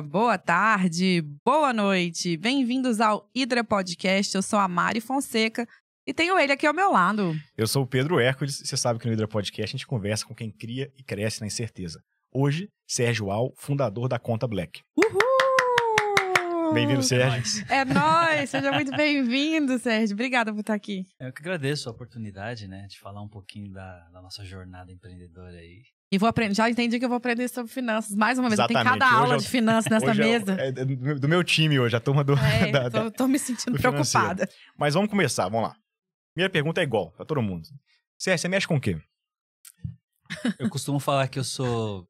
boa tarde, boa noite. Bem-vindos ao Hidra Podcast. Eu sou a Mari Fonseca e tenho ele aqui ao meu lado. Eu sou o Pedro Hércules. Você sabe que no Hidra Podcast a gente conversa com quem cria e cresce na incerteza. Hoje, Sérgio Al, fundador da Conta Black. Uhul! Bem-vindo, é Sérgio. É nós, seja muito bem-vindo, Sérgio. Obrigada por estar aqui. Eu que agradeço a oportunidade, né, de falar um pouquinho da, da nossa jornada empreendedora aí. E vou aprender. Já entendi que eu vou aprender sobre finanças. Mais uma vez, Exatamente. tem cada aula eu, de finanças nessa mesa. É, é do meu time hoje, a turma do. É, da, tô, tô, me sentindo preocupada. Financeiro. Mas vamos começar, vamos lá. Primeira pergunta é igual pra todo mundo. César, você mexe com o quê? eu costumo falar que eu sou.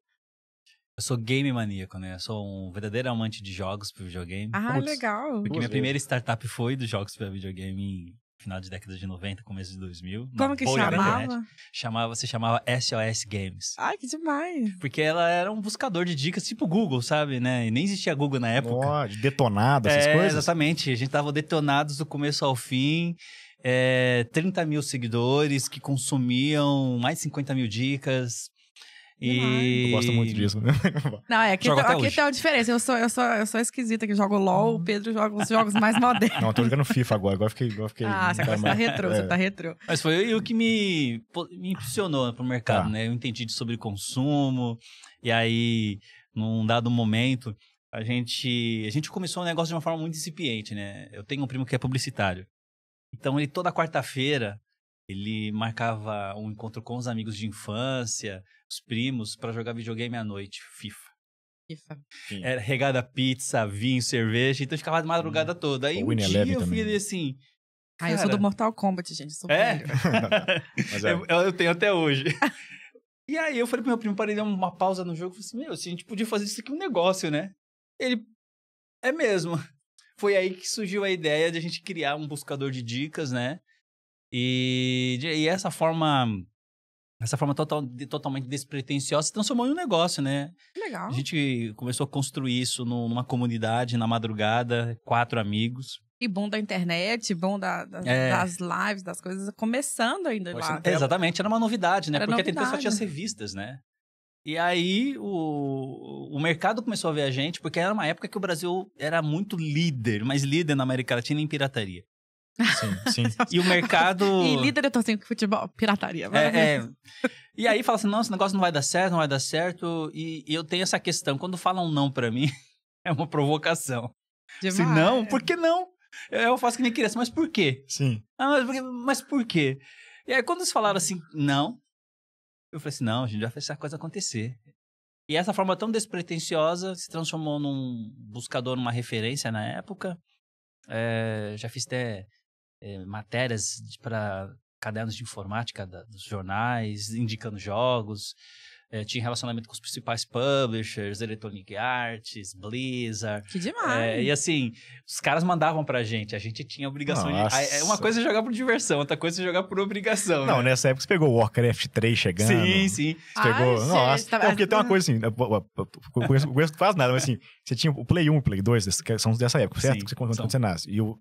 Eu sou game maníaco, né? Eu sou um verdadeiro amante de jogos para videogame. Ah, Putz, legal. Porque minha primeira startup foi dos jogos para videogame final de década de 90, começo de 2000. Como que chamava? chamava? Se chamava SOS Games. Ai, que demais! Porque ela era um buscador de dicas, tipo Google, sabe, né? E nem existia Google na época. Oh, detonado, essas é, coisas? exatamente. A gente tava detonados do começo ao fim. É, 30 mil seguidores que consumiam mais 50 mil dicas e... Eu gosto muito disso. Né? Não, é, aqui, tá, aqui tem uma diferença. Eu sou, eu, sou, eu sou esquisita que jogo LOL, o hum. Pedro joga os jogos mais modernos. Não, eu tô jogando FIFA agora, agora fiquei. Agora fiquei ah, você agora mais... tá retrô, é. você tá retrô. Mas foi o que me, me impressionou pro mercado, tá. né? Eu entendi sobre consumo, e aí, num dado momento, a gente, a gente começou um negócio de uma forma muito incipiente, né? Eu tenho um primo que é publicitário. Então, ele toda quarta-feira, ele marcava um encontro com os amigos de infância, os primos para jogar videogame à noite, FIFA. FIFA. Sim. Era regada pizza, vinho, cerveja, então ficava de madrugada hum. toda. Aí o um Win dia Eleven eu também. fiquei assim. Cara... Ah, eu sou do Mortal Kombat, gente. é? é. Eu, eu, tenho até hoje. e aí eu falei pro meu primo, parei dar uma pausa no jogo, falei assim, meu, se a gente podia fazer isso aqui um negócio, né? Ele, é mesmo. Foi aí que surgiu a ideia de a gente criar um buscador de dicas, né? E, e essa forma essa forma total, de, totalmente despretensiosa se transformou em um negócio, né? Legal. A gente começou a construir isso numa comunidade, na madrugada, quatro amigos. E bom da internet, bom da, da, é. das lives, das coisas, começando ainda Poxa, lá. Então. É, exatamente, era uma novidade, né? Era Porque novidade. até só tinha as revistas, né? E aí o, o mercado começou a ver a gente, porque era uma época que o Brasil era muito líder, mas líder na América Latina em pirataria. Sim, sim. E o mercado. e líder eu tô com futebol, tipo pirataria. É, né? é. E aí fala assim: não esse negócio não vai dar certo, não vai dar certo. E, e eu tenho essa questão: quando falam não para mim, é uma provocação. Demais. Se não, por que não? Eu faço que nem criança, mas por quê? Sim. Ah, mas, por quê? mas por quê? E aí, quando eles falaram assim, não, eu falei assim: não, a gente vai fazer essa coisa acontecer. E essa forma tão despretensiosa se transformou num buscador, numa referência na época. É, já fiz até é, matérias para cadernos de informática da, dos jornais, indicando jogos. É, tinha relacionamento com os principais publishers, Electronic Arts, Blizzard. Que demais! É, e assim, os caras mandavam pra gente, a gente tinha obrigação é Nossa. de. Uma coisa é jogar por diversão, outra coisa é jogar por obrigação. Não, né? nessa época você pegou Warcraft 3 chegando. Sim, sim. Você pegou. Nossa, tá... é, porque tem uma coisa assim, né, eu conheço, quase nada, mas assim, você tinha o Play 1 e o Play 2, que são dessa época, certo? Sim, que você, quando são. você nasce. E o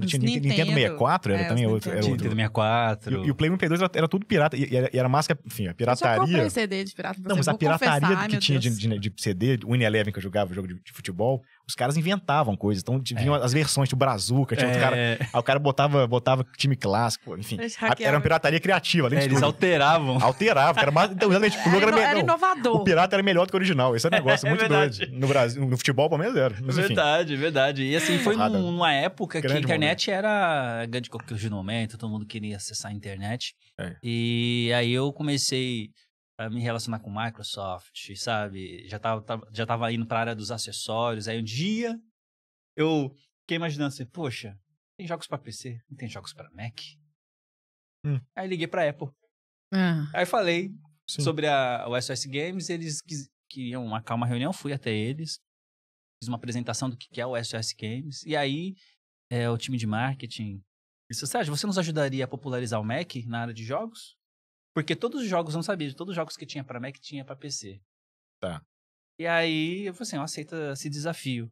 mas tinha Nintendo, Nintendo 64, era é, também outro. Era outro. Nintendo 64. E, e o Play 1 e Play 2 era, era, tudo pirata. E, e era máscara, enfim, a pirataria. Eu comprei CD de pirata. Você. Não, mas a pirataria que tinha de, de, de, CD, o Unilever que eu jogava, jogo de, de futebol, os caras inventavam coisas. Então vinham é. as versões, tipo Brazuca, tinha é. outro cara. Aí o cara botava, botava time clássico, enfim. A, era uma pirataria criativa, além é, Eles tudo. alteravam. Alteravam, era mais então, realmente, o era, era, inovador. O pirata era melhor do que o original. Esse é um é, negócio é muito doido. No Brasil, no futebol, pelo menos era. Mas, verdade, verdade. E assim, foi numa época que a internet internet né? era a grande coisa de momento, todo mundo queria acessar a internet. É. E aí eu comecei a me relacionar com Microsoft, sabe? Já tava, já tava indo para a área dos acessórios. Aí um dia eu fiquei imaginando assim, poxa, tem jogos para PC, não tem jogos para Mac. Hum. Aí liguei para Apple. Ah. Aí falei Sim. sobre a, o SOS Games, eles quis, queriam marcar uma reunião, fui até eles, fiz uma apresentação do que é o SOS Games, e aí é, o time de marketing. Isso, Sérgio, você nos ajudaria a popularizar o Mac na área de jogos? Porque todos os jogos, não sabia, todos os jogos que tinha para Mac tinha para PC. Tá. E aí eu falei assim, eu aceito esse desafio.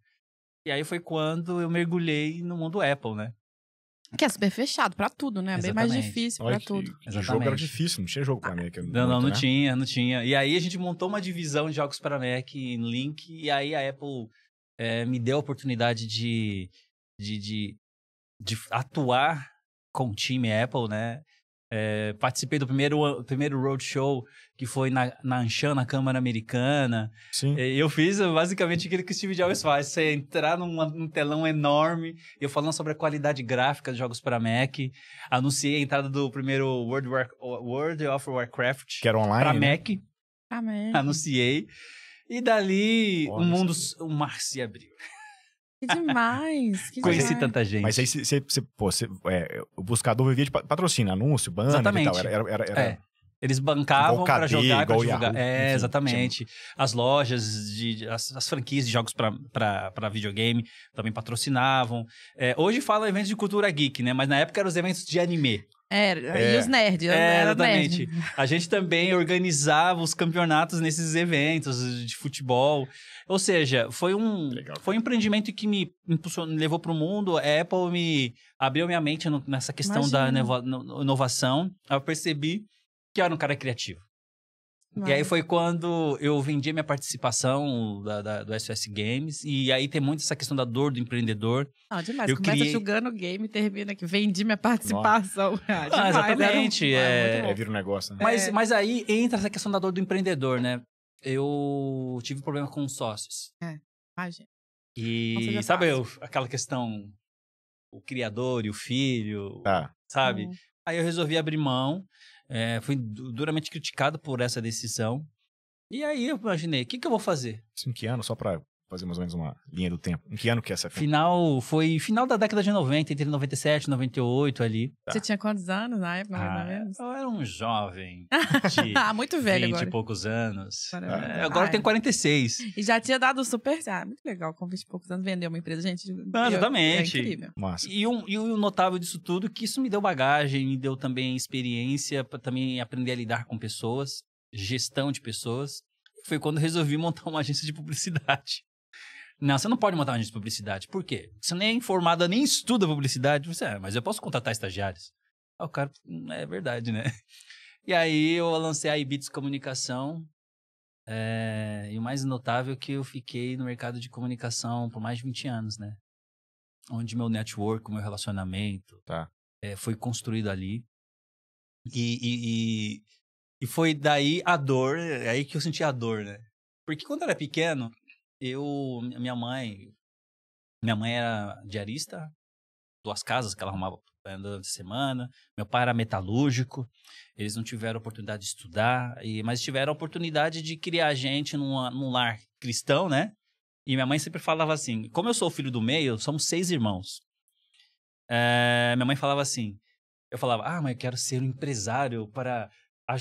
E aí foi quando eu mergulhei no mundo Apple, né? Que é super fechado pra tudo, né? Exatamente. É bem mais difícil Olha, pra tudo. O jogo era difícil, não tinha jogo pra ah, Mac. Né? Não, não, não, né? tinha, não tinha. E aí a gente montou uma divisão de jogos pra Mac em Link, e aí a Apple é, me deu a oportunidade de de, de, de atuar com o time Apple, né? É, participei do primeiro, primeiro roadshow que foi na, na Anshan, na Câmara Americana. Sim. É, eu fiz basicamente aquilo que o Steve Jobs faz: você entrar num, num telão enorme, eu falando sobre a qualidade gráfica de jogos para Mac. Anunciei a entrada do primeiro World, War, World of Warcraft. Que era online. Para né? Mac. Amém. Anunciei. E dali o um mundo. O um mar se abriu. Que demais. Que Conheci demais. tanta gente. Mas aí você, pô, cê, é, o buscador vivia de patrocínio, anúncio, banner Exatamente. e tal. Era, era, era... É. Eles bancavam para jogar, para jogar. é, exatamente. Tinha... As lojas, de, as, as franquias de jogos para videogame também patrocinavam. É, hoje fala eventos de cultura geek, né? Mas na época eram os eventos de anime. É, e os nerds. É, exatamente. Nerd. A gente também organizava os campeonatos nesses eventos de futebol. Ou seja, foi um, foi um empreendimento que me, me levou para o mundo. A Apple me abriu minha mente no, nessa questão Imagina. da inovação. Eu percebi que eu era um cara criativo. Mas... E aí foi quando eu vendi minha participação da, da, do SOS Games. E aí tem muito essa questão da dor do empreendedor. Ah, demais. Eu Começa criei... julgando o game e termina que vendi minha participação. Ah, ah, demais, né? ah, exatamente. Né? É... é, vira um negócio, né? Mas, é. mas aí entra essa questão da dor do empreendedor, né? Eu tive problema com sócios. É, imagina. E Nossa, então sabe eu, aquela questão, o criador e o filho, tá. sabe? Hum. Aí eu resolvi abrir mão. É, fui duramente criticado por essa decisão. E aí eu imaginei, o que, que eu vou fazer? Cinco anos só para fazer mais ou menos uma linha do tempo. Em que ano que é essa filme? Final, foi final da década de 90, entre 97 e 98 ali. Você tinha quantos anos na época, ah, menos? Eu era um jovem ah, muito velho 20 agora. e poucos anos. Agora, é, é agora ah, tem 46. E já tinha dado super... Ah, muito legal, com 20 e poucos anos, vender uma empresa, gente. Não, ah, exatamente. É incrível. Massa. E, um, e o notável disso tudo, que isso me deu bagagem, me deu também experiência para também aprender a lidar com pessoas, gestão de pessoas. Foi quando resolvi montar uma agência de publicidade. Não, você não pode montar uma agência de publicidade. Por quê? Você nem é informada, nem estuda publicidade. Você, é, mas eu posso contratar estagiários. Ah, o cara, hum, é verdade, né? E aí eu lancei a Ibits Comunicação. É, e o mais notável é que eu fiquei no mercado de comunicação por mais de 20 anos, né? Onde meu network, meu relacionamento tá. é, foi construído ali. E, e, e, e foi daí a dor, é aí que eu senti a dor, né? Porque quando eu era pequeno, eu, minha mãe, minha mãe era diarista, duas casas que ela arrumava eh, durante a semana. Meu pai era metalúrgico, eles não tiveram oportunidade de estudar, e, mas tiveram a oportunidade de criar a gente num num lar cristão, né? E minha mãe sempre falava assim: como eu sou o filho do meio, somos seis irmãos. É, minha mãe falava assim: eu falava, ah, mas eu quero ser um empresário para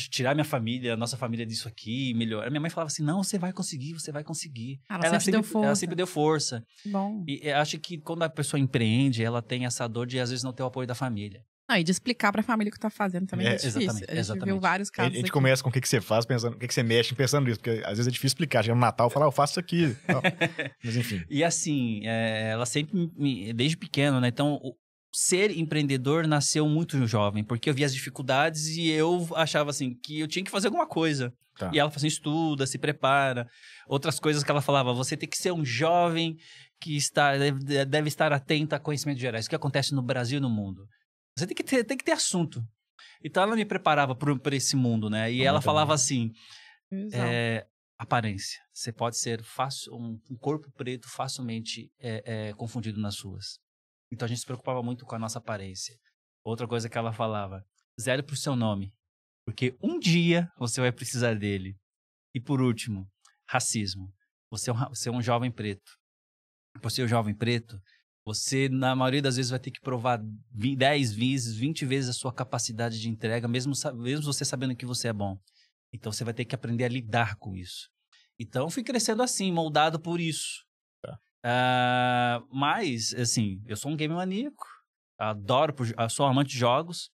tirar minha família, nossa família disso aqui, melhorar. Minha mãe falava assim: não, você vai conseguir, você vai conseguir. Ah, ela, ela sempre, sempre, deu força. Ela sempre deu força. Bom. E acho que quando a pessoa empreende, ela tem essa dor de às vezes não ter o apoio da família. Não, ah, e de explicar pra família o que tá fazendo também é, é difícil. Exatamente, a gente exatamente. viu vários casos. A gente aqui. começa com o que, que você faz, pensando, o que, que você mexe pensando nisso, porque às vezes é difícil explicar. Chega no Natal falar, ah, eu faço isso aqui. Mas enfim. E assim, é, ela sempre, me, desde pequeno, né? Então, ser empreendedor nasceu muito jovem, porque eu via as dificuldades e eu achava assim que eu tinha que fazer alguma coisa. Tá. E ela falou assim: estuda, se prepara. Outras coisas que ela falava, você tem que ser um jovem que está, deve, estar atento a conhecimentos gerais, o que acontece no Brasil e no mundo. Você tem que ter, tem que ter assunto. Então ela me preparava para esse mundo, né? E ela falava bem. assim: é, aparência. Você pode ser fácil, um, um corpo preto facilmente é, é, confundido nas ruas. Então a gente se preocupava muito com a nossa aparência. Outra coisa que ela falava: zero pro seu nome, porque um dia você vai precisar dele. E por último, racismo. Você é um, você é um jovem preto. Por ser um jovem preto, você, na maioria das vezes, vai ter que provar 10 vezes, 20 vezes a sua capacidade de entrega, mesmo, mesmo você sabendo que você é bom. Então, você vai ter que aprender a lidar com isso. Então, fui crescendo assim, moldado por isso. Uh, mas, assim, eu sou um game maníaco, adoro, ah, sou amante de jogos,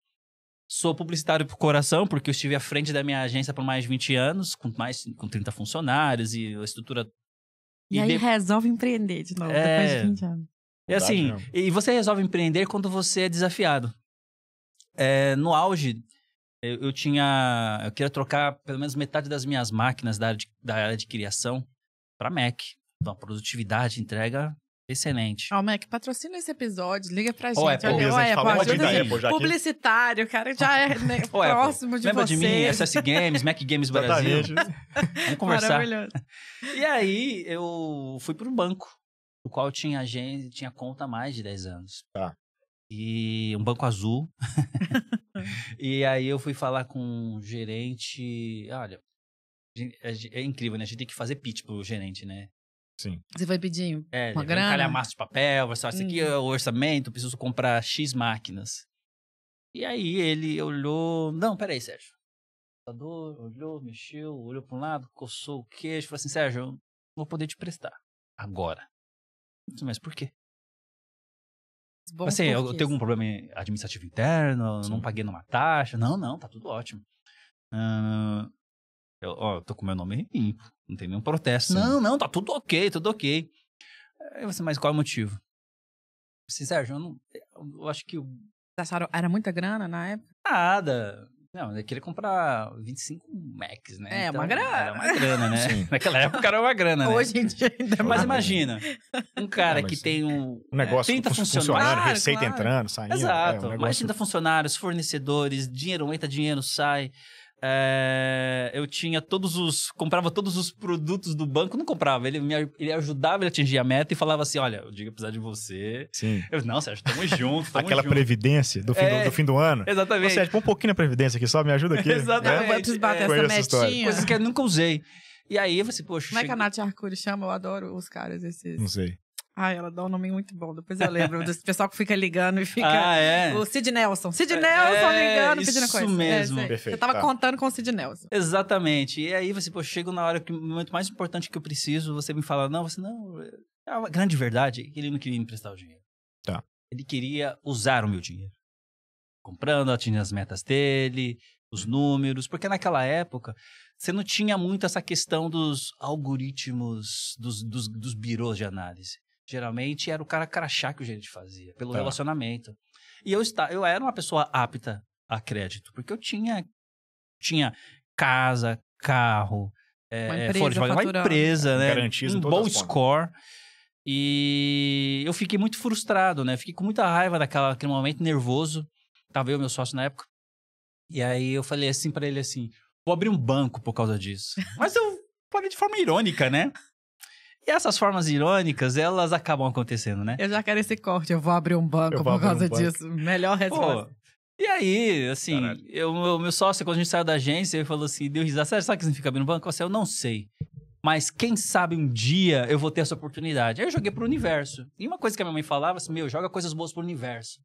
sou publicitário por coração, porque eu estive à frente da minha agência por mais de 20 anos, com mais com 30 funcionários e a estrutura. E, e aí de... resolve empreender de novo, é... depois de 20 é. anos. É assim, Verdade, e você resolve empreender quando você é desafiado. É, no auge, eu, eu, tinha. Eu queria trocar pelo menos metade das minhas máquinas da área de, da área de criação para Mac uma então, produtividade, entrega excelente. Ó, oh, Mac, patrocina esse episódio, liga pra gente. Ô, Apple, olha, ô, Apple, ajuda Apple já publicitário, o cara já é né, próximo Apple, de lembra você. Lembra de mim, SS Games, Mac Games Brasil. Vamos conversar. E aí, eu fui para um banco, o qual tinha tinha conta há mais de 10 anos. Tá. E um banco azul. e aí eu fui falar com um gerente, olha, é incrível, né? A gente tem que fazer pitch pro gerente, né? Sim. Você vai pedir é, uma grana? Um calhamaço de papel, vai falar, isso aqui é uhum. o orçamento, preciso comprar X máquinas. E aí ele olhou, não, peraí, Sérgio. Computador, olhou, mexeu, olhou para um lado, coçou o queixo, falou assim, Sérgio, eu não vou poder te prestar agora. Mas por quê? Bom assim, eu, eu tenho algum assim. problema administrativo interno, Sim. não paguei numa taxa. Não, não, tá tudo ótimo. Uh, eu, ó, eu tô com meu nome limpo. Não tem nenhum protesto. Né? Não, não, tá tudo ok, tudo ok. Aí você, assim, mas qual é o motivo? você Sérgio, eu, não, eu acho que. o era muita grana na época? Nada. Não, ele queria comprar 25 Macs, né? É, então, uma grana. Era uma grana, né? Sim. Naquela época era uma grana, né? Hoje em dia ainda é Mas imagina, um cara não, que tem um... um negócio 30 é, funcionários, funcionário, claro, receita claro. entrando, saindo. É, Exato, é, um negócio... mais 30 funcionários, fornecedores, dinheiro entra, dinheiro sai. É, eu tinha todos os. Comprava todos os produtos do banco. Não comprava, ele me ele ajudava, ele atingia a meta e falava assim: olha, o Diga precisar de você. Sim. Eu, não, Sérgio, tamo junto. Tamo Aquela junto. previdência do fim, é, do, do, é, fim do ano. Exatamente. Ô, Sérgio, põe um pouquinho na previdência aqui, só me ajuda aqui. Né? exatamente. Eu preciso bater é, essa metinha. Coisas que eu nunca usei. E aí eu falei, assim, poxa. Como chega... é que a Nath Arcuri chama? Eu adoro os caras esses. Não sei. Ah, ela dá um nome muito bom, depois eu lembro. do pessoal que fica ligando e fica. Ah, é. O Sid Nelson. Sid Nelson é, ligando, pedindo coisa. mesmo. é. Perfeito. Eu tava tá. contando com o Sid Nelson. Exatamente. E aí você, pô, chega na hora que o momento mais importante que eu preciso, você me fala, não, você não. É uma grande verdade que ele não queria me emprestar o dinheiro. Tá. Ele queria usar o meu dinheiro. Comprando, atingindo as metas dele, os números, porque naquela época você não tinha muito essa questão dos algoritmos, dos, dos, dos birôs de análise Geralmente era o cara crachá que o gerente fazia, pelo tá. relacionamento. E eu, está, eu era uma pessoa apta a crédito, porque eu tinha, tinha casa, carro, é, uma é, empresa, de uma empresa né? um bom score. E eu fiquei muito frustrado, né? Fiquei com muita raiva daquela, daquele momento, nervoso. Tava eu, meu sócio na época. E aí eu falei assim para ele assim, vou abrir um banco por causa disso. Mas eu falei de forma irônica, né? E essas formas irônicas, elas acabam acontecendo, né? Eu já quero esse corte, eu vou abrir um banco por causa um disso. Banco. Melhor resposta. e aí, assim, o meu sócio, quando a gente saiu da agência, ele falou assim, deu risada, sabe o que significa abrir um banco? Eu, assim, eu não sei, mas quem sabe um dia eu vou ter essa oportunidade. Aí eu joguei pro universo. E uma coisa que a minha mãe falava, assim, meu, joga coisas boas pro universo.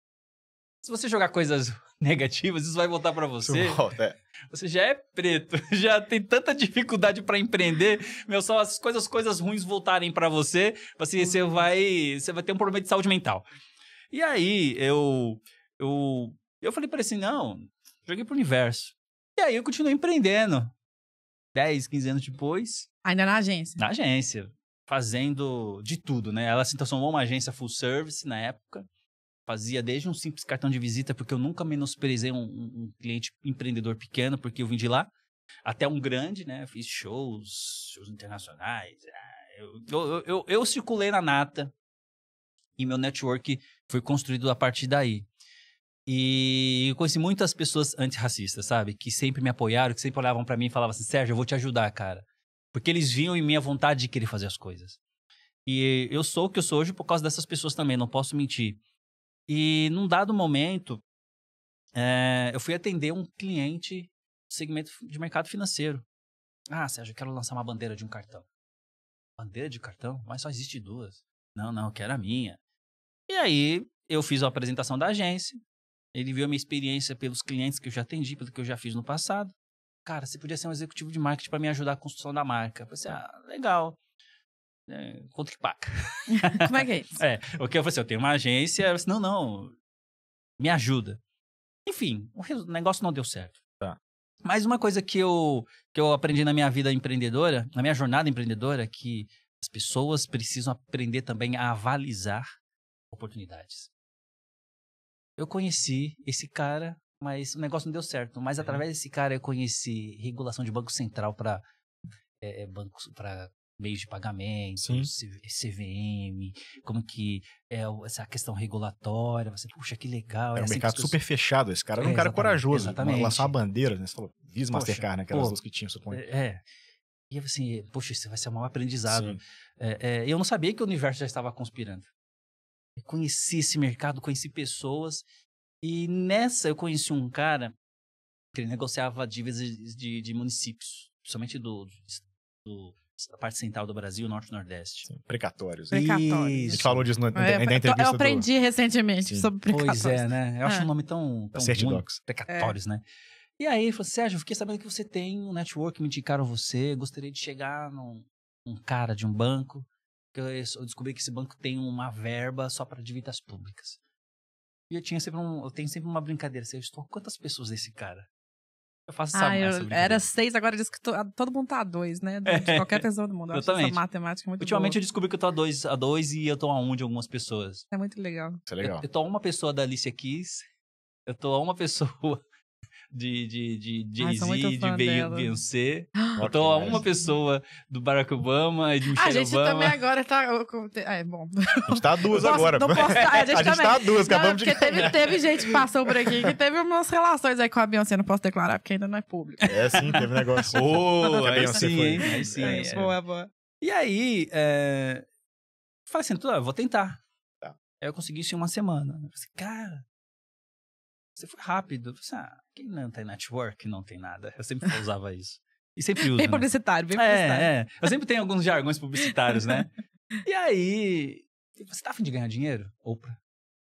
Se você jogar coisas negativas, isso vai voltar para você. Volta, é. Você já é preto, já tem tanta dificuldade para empreender, meu, só as coisas, coisas ruins voltarem para você, você, você uhum. vai, você vai ter um problema de saúde mental. E aí eu eu eu falei para ele assim, não, joguei pro universo. E aí eu continuei empreendendo. 10, 15 anos depois. Ainda na agência. Na agência, fazendo de tudo, né? Ela se transformou uma agência full service na época fazia desde um simples cartão de visita, porque eu nunca menosprezei um, um cliente empreendedor pequeno, porque eu vim de lá, até um grande, né? Fiz shows, shows internacionais. É, eu, eu, eu, eu circulei na nata e meu network foi construído a partir daí. E eu conheci muitas pessoas antirracistas, sabe? Que sempre me apoiaram, que sempre olhavam para mim e falavam assim: Sérgio, eu vou te ajudar, cara. Porque eles viam em minha vontade de querer fazer as coisas. E eu sou o que eu sou hoje por causa dessas pessoas também, não posso mentir. E num dado momento, é, eu fui atender um cliente do segmento de mercado financeiro. Ah, Sérgio, eu quero lançar uma bandeira de um cartão. Bandeira de cartão? Mas só existe duas. Não, não, eu quero a minha. E aí, eu fiz a apresentação da agência. Ele viu a minha experiência pelos clientes que eu já atendi, pelo que eu já fiz no passado. Cara, você podia ser um executivo de marketing para me ajudar a construção da marca. Eu pensei, assim, ah, legal é, contra-paca. Como é que é isso? É, o que eu falei assim, eu tenho uma agência, eu disse, assim, não, não, me ajuda. Enfim, o negócio não deu certo. Tá. Mas uma coisa que eu, que eu aprendi na minha vida empreendedora, na minha jornada empreendedora, é que as pessoas precisam aprender também a avalizar oportunidades. Eu conheci esse cara, mas o negócio não deu certo. Mas é. através desse cara eu conheci regulação de banco central para é, é, bancos para meios de pagamento, Sim. CVM, como que é essa questão regulatória, você, puxa, que legal. É, é um assim mercado super fechado, esse cara era é, um cara corajoso, né? exatamente. lançar uma bandeira, né? Você falou, Visa Mastercard, né? Aquelas pô, duas que tinham, suponho. É, é. E eu assim, poxa, isso vai ser um maior aprendizado. É, é eu não sabia que o universo já estava conspirando. Eu conheci esse mercado, conheci pessoas, e nessa eu conheci um cara que ele negociava dívidas de, de, de municípios, principalmente do, do a parte central do Brasil, norte e nordeste. Sim, precatórios. Precatórios. A gente falou disso na, ah, na, é, na é entrevista. Eu aprendi do... recentemente Sim. sobre precatórios. Pois é, né? Eu acho é. um nome tão, tão ruim, é. precatórios, né? E aí ele falou, Sérgio, fiquei sabendo que você tem um network, me indicaram você, gostaria de chegar num um cara de um banco, que eu descobri que esse banco tem uma verba só para dívidas públicas. E eu tinha sempre um, eu tenho sempre uma brincadeira, assim, eu estou quantas pessoas desse é cara? Eu faço essa, ah, eu, essa Era seis, agora diz que tô, todo mundo tá a dois, né? É. De, qualquer pessoa do mundo. Eu Exatamente. acho essa matemática muito Ultimamente boa. eu descobri que eu tô a dois, a dois e eu tô a um de algumas pessoas. É muito legal. Isso é legal. Eu, eu tô a uma pessoa da Alicia Keys, eu tô a uma pessoa de, de, de Jay-Z, de Beyoncé. Então, a uma pessoa do Barack Obama e de Michelle Obama. A gente Obama. também agora tá... É, bom... A gente tá a duas posso, agora. Posso, tá, a gente, a gente tá a duas, não, acabamos de... Teve, teve gente que passou por aqui que teve umas relações aí com a Beyoncé, não posso declarar, porque ainda não é público. É, sim, teve negócio. Oh, aí sim, foi. aí é, sim. É, é. Boa, boa. E aí, é... falei assim, ah, vou tentar. Tá. Aí eu consegui isso em uma semana. Eu falei, assim, cara, você foi rápido. Eu falei assim, ah, quem não tem network não tem nada. Eu sempre usava isso. E sempre uso. Bem né? publicitário, bem é, publicitário. É, é. Eu sempre tenho alguns jargões publicitários, né? E aí, você tá afim de ganhar dinheiro? Opa.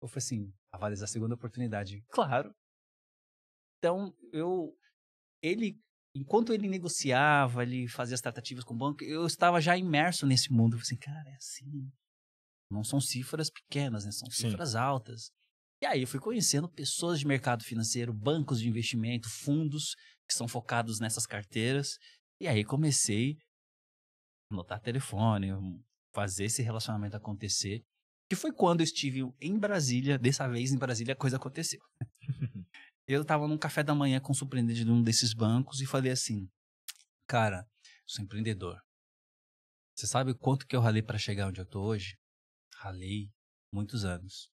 Eu falei assim, avaliar a segunda oportunidade. Claro. Então, eu... Ele, enquanto ele negociava, ele fazia as tratativas com o banco, eu estava já imerso nesse mundo. Eu falei assim, cara, é assim. Não são cifras pequenas, né? São cifras Sim. altas. E aí eu fui conhecendo pessoas de mercado financeiro, bancos de investimento, fundos que são focados nessas carteiras. E aí comecei a anotar telefone, hum, fazer esse relacionamento acontecer. Que foi quando eu estive em Brasília, dessa vez em Brasília a coisa aconteceu. eu estava num café da manhã com o surpreendente de um desses bancos e falei assim: Cara, sou empreendedor. Você sabe quanto que eu ralei para chegar onde eu tô hoje? Ralei muitos anos.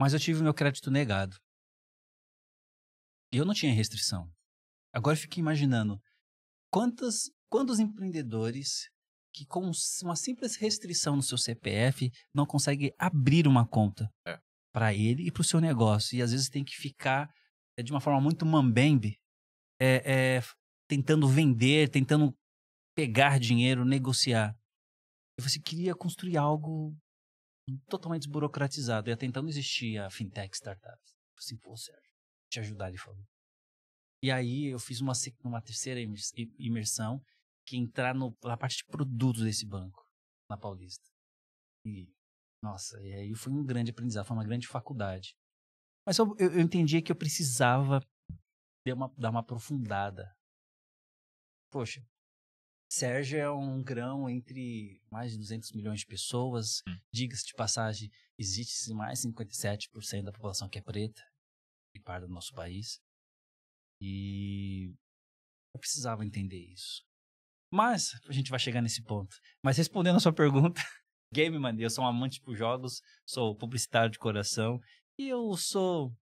Mas eu tive o meu crédito negado. E eu não tinha restrição. Agora eu fico imaginando quantos empreendedores que com uma simples restrição no seu CPF não conseguem abrir uma conta é. para ele e para o seu negócio. E às vezes tem que ficar eh, de uma forma muito mambembe, é, é, tentando vender, tentando pegar dinheiro, negociar. E você assim, queria construir algo totalmente desburocratizado. E até então não existia fintech startups. Assim, pô, Sérgio, te ajudar de favor. E aí eu fiz uma, uma terceira imersão, que é entrar no, na parte de produtos desse banco, na Paulista. E, nossa, e aí foi um grande aprendizado, foi uma grande faculdade. Mas eu, eu, entendia que eu precisava dar uma, dar uma aprofundada. Poxa, Sérgio é um grão entre mais de 200 milhões de pessoas. Hum. Diga-se de passagem, existe mais 57% da população que é preta e parda do no nosso país. E eu precisava entender isso. Mas a gente vai chegar nesse ponto. Mas respondendo a sua pergunta, game man, eu sou um amante por jogos, sou publicitário de coração e eu sou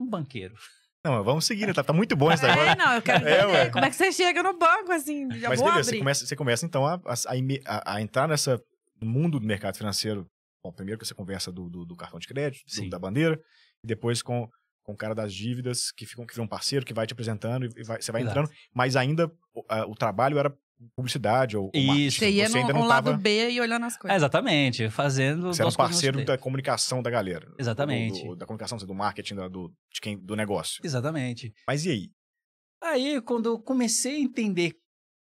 um banqueiro. Não, vamos seguir, né? tá, tá muito bom isso é, agora É, não, eu quero ver É, como é que você chega no banco, assim? Já Mas vou beleza, abrir. Você, começa, você começa então a, a, a entrar nessa mundo do mercado financeiro. Bom, primeiro que você conversa do, do, do cartão de crédito, do, da bandeira, e depois com, com o cara das dívidas, que ficam que viram um parceiro, que vai te apresentando, e vai, você vai Exato. entrando, mas ainda o, a, o trabalho era publicidade ou, Isso. Você ia você no, lado tava... B e olhando as coisas. É, exatamente, fazendo... Você era um parceiro da comunicação da galera. Exatamente. Do, do, da comunicação, assim, do marketing, do, de quem, do negócio. Exatamente. Mas e aí? Aí, quando eu comecei a entender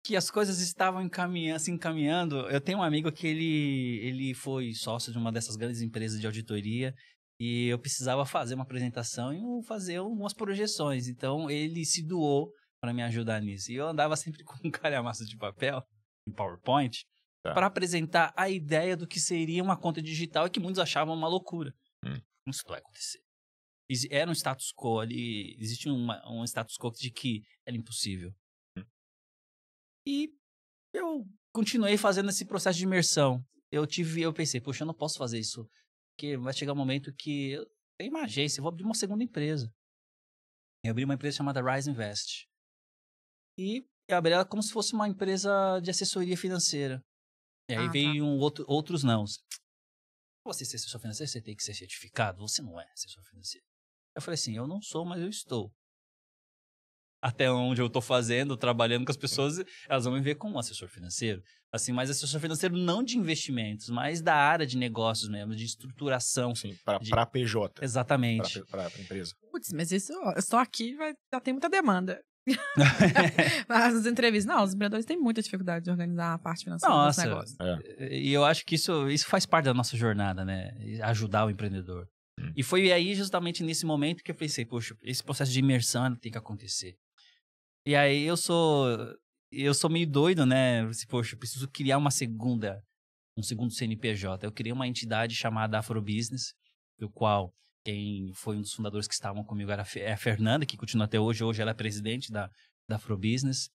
que as coisas estavam encaminhando, se encaminhando, eu tenho um amigo que ele, ele foi sócio de uma dessas grandes empresas de auditoria e eu precisava fazer uma apresentação e fazer umas projeções. Então, ele se doou para me ajudar nisso. E eu andava sempre com um calhamaço de papel em PowerPoint tá. para apresentar a ideia do que seria uma conta digital e que muitos achavam uma loucura. Hum. Isso não vai acontecer. Era um status quo ali, existia uma, um status quo de que era impossível. Hum. E eu continuei fazendo esse processo de imersão. Eu tive, eu pensei, poxa, eu não posso fazer isso, porque vai chegar um momento que eu tenho uma agência, eu vou abrir uma segunda empresa. Eu abri uma empresa chamada Rise Invest e abri ela como se fosse uma empresa de assessoria financeira. E aí ah, veio tá. um outro, outros não. Você ser assessor financeiro, você tem que ser certificado. Você não é assessor financeiro. Eu falei assim, eu não sou, mas eu estou. Até onde eu estou fazendo, trabalhando com as pessoas, elas vão me ver como assessor financeiro. Assim, mas assessor financeiro não de investimentos, mas da área de negócios mesmo, de estruturação. Sim, para de... PJ. Exatamente. Para empresa. Putz, mas isso só aqui já tem muita demanda. Mas as entrevistas, não, os empreendedores têm muita dificuldade de organizar a parte financeira Nossa, é. é. E eu acho que isso, isso faz parte da nossa jornada, né? Ajudar o empreendedor. Hum. E foi aí, justamente nesse momento, que eu pensei, poxa, esse processo de imersão tem que acontecer. E aí eu sou. Eu sou meio doido, né? Poxa, eu preciso criar uma segunda. Um segundo CNPJ. Eu criei uma entidade chamada Afrobusiness, do qual quem foi um dos fundadores que estavam comigo era é a Fernanda, que continua até hoje. Hoje ela é presidente da, da Afrobusiness,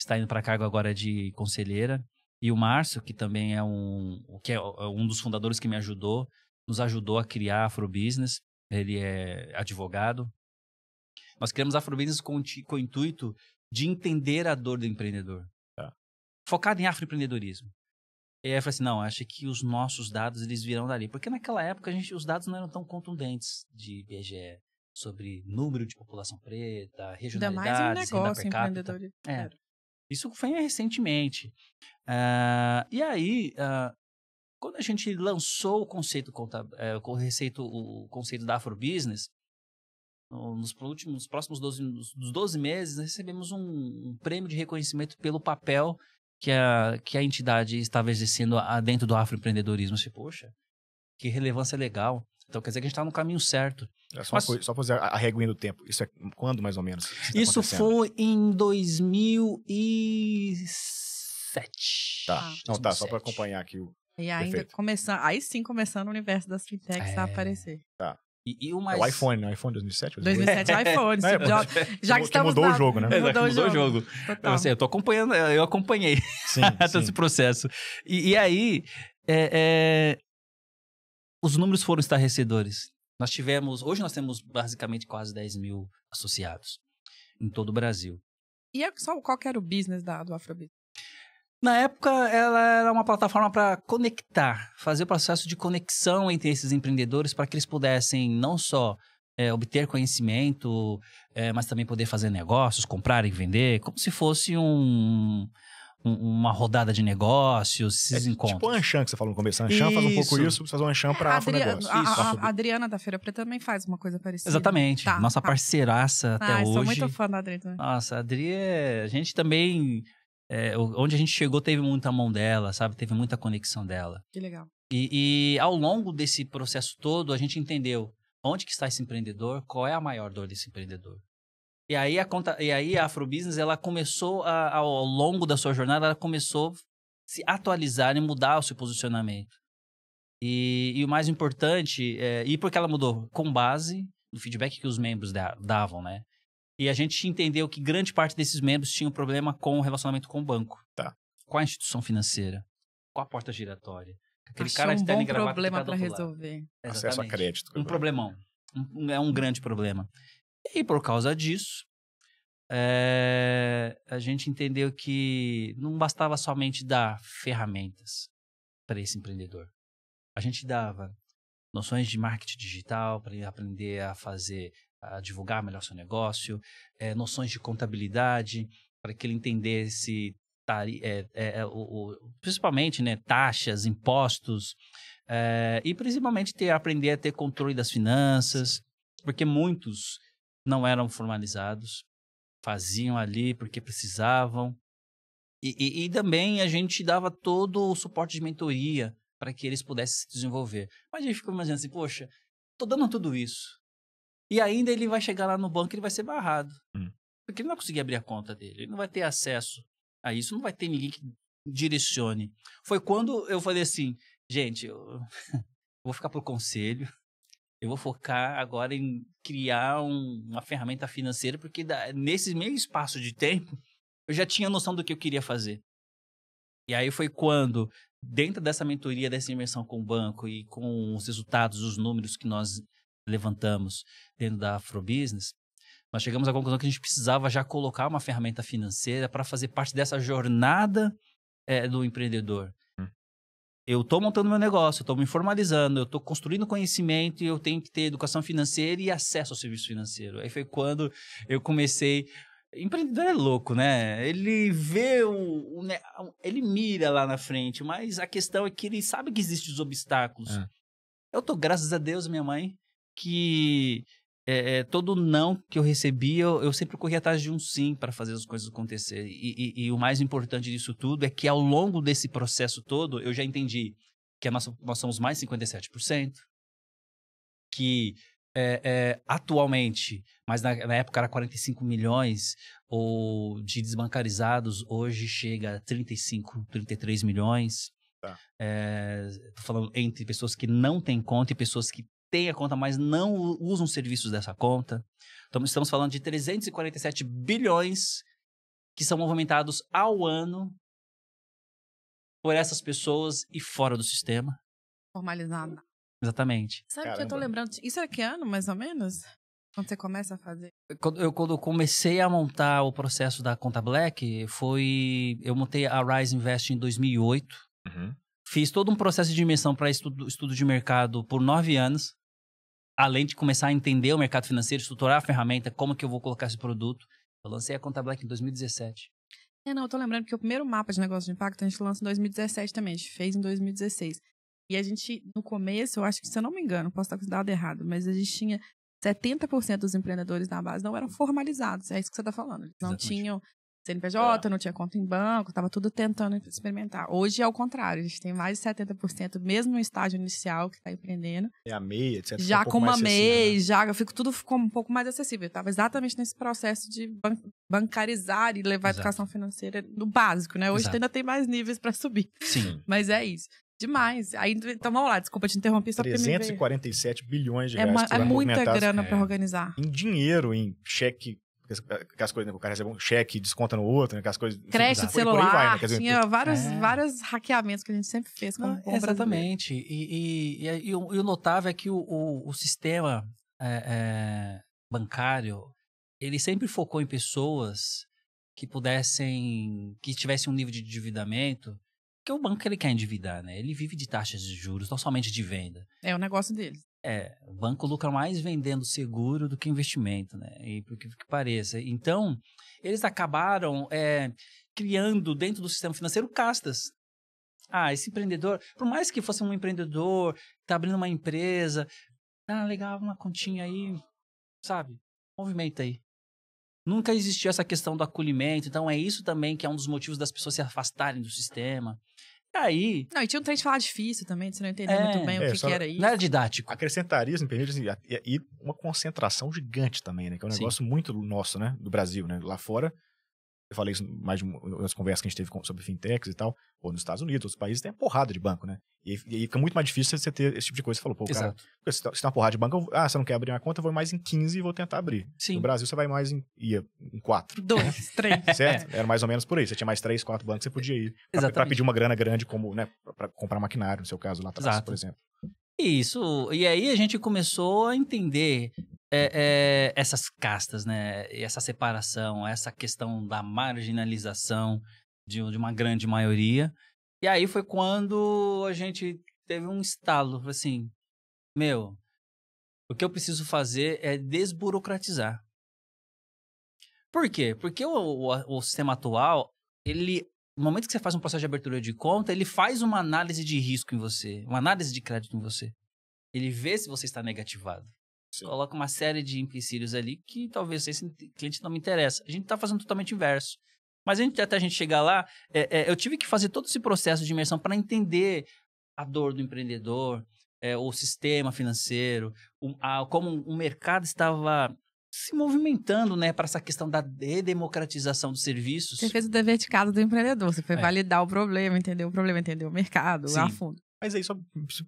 está indo para cargo agora de conselheira. E o Márcio, que também é um, que é, é um dos fundadores que me ajudou, nos ajudou a criar a Afrobusiness. Ele é advogado. Nós criamos a Afrobusiness com, com o intuito de entender a dor do empreendedor. Tá. Focado em afroempreendedorismo. E aí eu falei assim, não, acho que os nossos dados eles virão dali. Porque naquela época a gente, os dados não eram tão contundentes de IBGE sobre número de população preta, regionalidade, Ainda mais um negócio, renda empreendedorismo. É. Isso foi recentemente. Uh, e aí, uh, quando a gente lançou o conceito, é, o conceito, o conceito da Afrobusiness, nos, últimos, nos próximos 12, nos 12 meses, recebemos um, um prêmio de reconhecimento pelo papel que a, que a entidade estava exercendo a, dentro do afroempreendedorismo. Assim, Poxa, que relevância legal. Então quer dizer que a gente está no caminho certo. É só, Mas, coisa, só fazer a, a reguinha do tempo. Isso é quando, mais ou menos? Isso tá foi em 2007. Tá. Ah. Não, tá, só para acompanhar aqui o. E ainda começando, aí sim começando o universo das fintechs é... a aparecer. Tá. E, e o é mais... É o iPhone, né? iPhone 2007? 2007, 2007 iPhone. É, já, já que, que estamos mudou na... o jogo, né? Mudou, mudou o jogo. Eu, então, assim, eu tô acompanhando, eu acompanhei sim, todo sim. esse processo. E, e aí, é, é... os números foram estarrecedores. Nós tivemos, hoje nós temos basicamente quase 10 mil associados em todo o Brasil. E é só qual era o business da, do Afrobeat? Na época, ela era uma plataforma para conectar, fazer o processo de conexão entre esses empreendedores para que eles pudessem não só é, obter conhecimento, é, mas também poder fazer negócios, comprar e vender, como se fosse um, um, uma rodada de negócios, esses é, tipo encontros. Tipo o Anchan que você falou no começo. A Anchan faz um pouco isso, faz um uma Anchan para afronegócio. A, a, a, Adriana da Feira Preta também faz uma coisa parecida. Exatamente. Tá, Nossa tá. parceiraça ah, até hoje. Eu sou muito fã da Adriana. Nossa, a Adri é... A gente também é, onde a gente chegou teve muita mão dela, sabe? Teve muita conexão dela. Que legal. E, e, ao longo desse processo todo, a gente entendeu onde que está esse empreendedor, qual é a maior dor desse empreendedor. E aí a, conta, e aí a Afrobusiness, ela começou, a, ao longo da sua jornada, ela começou a se atualizar e mudar o seu posicionamento. E, e o mais importante, é, e porque ela mudou com base no feedback que os membros davam, né? E a gente entendeu que grande parte desses membros tinham problema com o relacionamento com o banco. Tá. Com a instituição financeira. Com a porta giratória. Aquele Achou cara de um bom problema para resolver. Acesso a crédito. Um problemão. Um, é um grande problema. E por causa disso, é, a gente entendeu que não bastava somente dar ferramentas para esse empreendedor. A gente dava noções de marketing digital para ele aprender a fazer a divulgar melhor seu negócio, é, noções de contabilidade, para que ele entendesse é, é, é, o, o, principalmente né, taxas, impostos, é, e principalmente ter, aprender a ter controle das finanças, porque muitos não eram formalizados, faziam ali porque precisavam. E, e, e também a gente dava todo o suporte de mentoria para que eles pudessem se desenvolver. Mas a gente ficou imaginando assim, poxa, tô dando tudo isso, e ainda ele vai chegar lá no banco e ele vai ser barrado. Hum. Porque ele não vai conseguir abrir a conta dele, ele não vai ter acesso a isso, não vai ter ninguém que direcione. Foi quando eu falei assim, gente, eu vou ficar pro conselho, eu vou focar agora em criar um, uma ferramenta financeira, porque da, nesse meio espaço de tempo, eu já tinha noção do que eu queria fazer. E aí foi quando, dentro dessa mentoria, dessa imersão com o banco e com os resultados, os números que nós levantamos dentro da Afrobusiness, nós chegamos à conclusão que a gente precisava já colocar uma ferramenta financeira para fazer parte dessa jornada é, do empreendedor. Hum. Eu estou montando meu negócio, eu estou me formalizando, eu estou construindo conhecimento e eu tenho que ter educação financeira e acesso ao serviço financeiro. Aí foi quando eu comecei Empreendedor é louco, né? Ele vê o, o, Ele mira lá na frente, mas a questão é que ele sabe que existem os obstáculos. É. Eu tô, graças a Deus, minha mãe que é, todo não que eu recebia, eu, eu, sempre corri atrás de um sim para fazer as coisas acontecer. E, e, e, o mais importante disso tudo é que ao longo desse processo todo, eu já entendi que nós, nós somos mais 57%, que é, é, atualmente, mas na, na, época era 45 milhões ou de desbancarizados, hoje chega a 35, 33 milhões. Tá. É, falando entre pessoas que não têm conta e pessoas que tem a conta, mas não usam serviços dessa conta. Então, estamos falando de 347 bilhões que são movimentados ao ano por essas pessoas e fora do sistema. Formalizada. Exatamente. Sabe Caramba. que eu tô lembrando? Isso é que ano, mais ou menos? Quando você começa a fazer? Quando eu, quando eu comecei a montar o processo da conta Black, foi. Eu montei a Rise Invest em 2008. Uhum. Fiz todo um processo de dimensão para estudo, estudo de mercado por nove anos além de começar a entender o mercado financeiro, estruturar a ferramenta, como que eu vou colocar esse produto. Eu lancei a Conta Black em 2017. É, não, eu tô lembrando que o primeiro mapa de negócio de impacto a gente lança em 2017 também, a gente fez em 2016. E a gente, no começo, eu acho que, se eu não me engano, posso estar com o dado errado, mas a gente tinha 70% dos empreendedores na base não eram formalizados, é isso que você está falando. Eles não Exatamente. tinham CNPJ, é. não tinha conta em banco, estava tudo tentando experimentar. Hoje é o contrário, a gente tem mais de 70%, mesmo no estágio inicial que está empreendendo. É a meia, etc. Tá já um com uma meia, né? já eu fico tudo ficou um pouco mais acessível. Eu estava exatamente nesse processo de ban bancarizar e levar a educação financeira no básico, né? Hoje ainda tem mais níveis para subir. Sim. Mas é isso. Demais. Aí, então vamos lá, desculpa te interromper só 347 bilhões de é reais. É, uma, é muita grana para organizar. Em dinheiro, em cheque é, aquelas coisas, né? O cara recebe um cheque e desconta no outro, né? Aquelas coisas. Assim, Crédito, né? celular. Vai, né? vários, é. vários hackeamentos que a gente sempre fez. Não, ah, exatamente. E, e, e, e, o, notável é que o, o, o sistema é, é, bancário ele sempre focou em pessoas que pudessem, que tivessem um nível de endividamento, que o banco ele quer endividar, né? Ele vive de taxas de juros, não somente de venda. É o negócio dele. É, o banco lucra mais vendendo seguro do que investimento, né? E por que, que pareça. Então, eles acabaram é, criando dentro do sistema financeiro castas. Ah, esse empreendedor, por mais que fosse um empreendedor, está abrindo uma empresa, ah, legal, uma continha aí, sabe? Movimenta aí. Nunca existiu essa questão do acolhimento, então é isso também que é um dos motivos das pessoas se afastarem do sistema. Aí. Não, e tinha um trem de falar difícil também, você não entender é, muito bem é, o que, que, era isso. Não era didático. Acrescentaria, se me permite, assim, e, uma concentração gigante também, né? Que é um Sim. negócio muito nosso, né? Do Brasil, né? Lá fora, eu falei isso mais nas conversas que a gente teve sobre fintechs e tal, ou nos Estados Unidos, outros países, tem uma porrada de banco, né? E, e aí fica muito mais difícil você ter esse tipo de coisa. Você falou, pô, cara, se tem uma porrada de banco, eu, ah, você não quer abrir uma conta, eu vou mais em 15 e vou tentar abrir. Sim. No Brasil, você vai mais em, ia, em 4. 2, 3. Certo? Era mais ou menos por aí. Você tinha mais 3, 4 bancos, você podia ir. Pra, pra pedir uma grana grande, como, né, pra, pra comprar maquinário, no seu caso, lá atrás, Exato. por exemplo. Isso. E aí a gente começou a entender é, é, essas castas, né? Essa separação, essa questão da marginalização de, de, uma grande maioria. E aí foi quando a gente teve um estalo, assim, meu, o que eu preciso fazer é desburocratizar. Por quê? Porque o, o, o sistema atual, ele no momento que você faz um processo de abertura de conta, ele faz uma análise de risco em você, uma análise de crédito em você. Ele vê se você está negativado. Sim. Coloca uma série de empecilhos ali que talvez esse cliente não me interessa. A gente está fazendo totalmente inverso. Mas a gente, até a gente chegar lá, é, é, eu tive que fazer todo esse processo de imersão para entender a dor do empreendedor, é, o sistema financeiro, o, a, como o mercado estava se movimentando, né, para essa questão da democratização dos serviços. Você fez o dever de casa do empreendedor, você foi é. validar o problema, entendeu? o problema, é entendeu? o mercado, Sim. a fundo. Mas aí só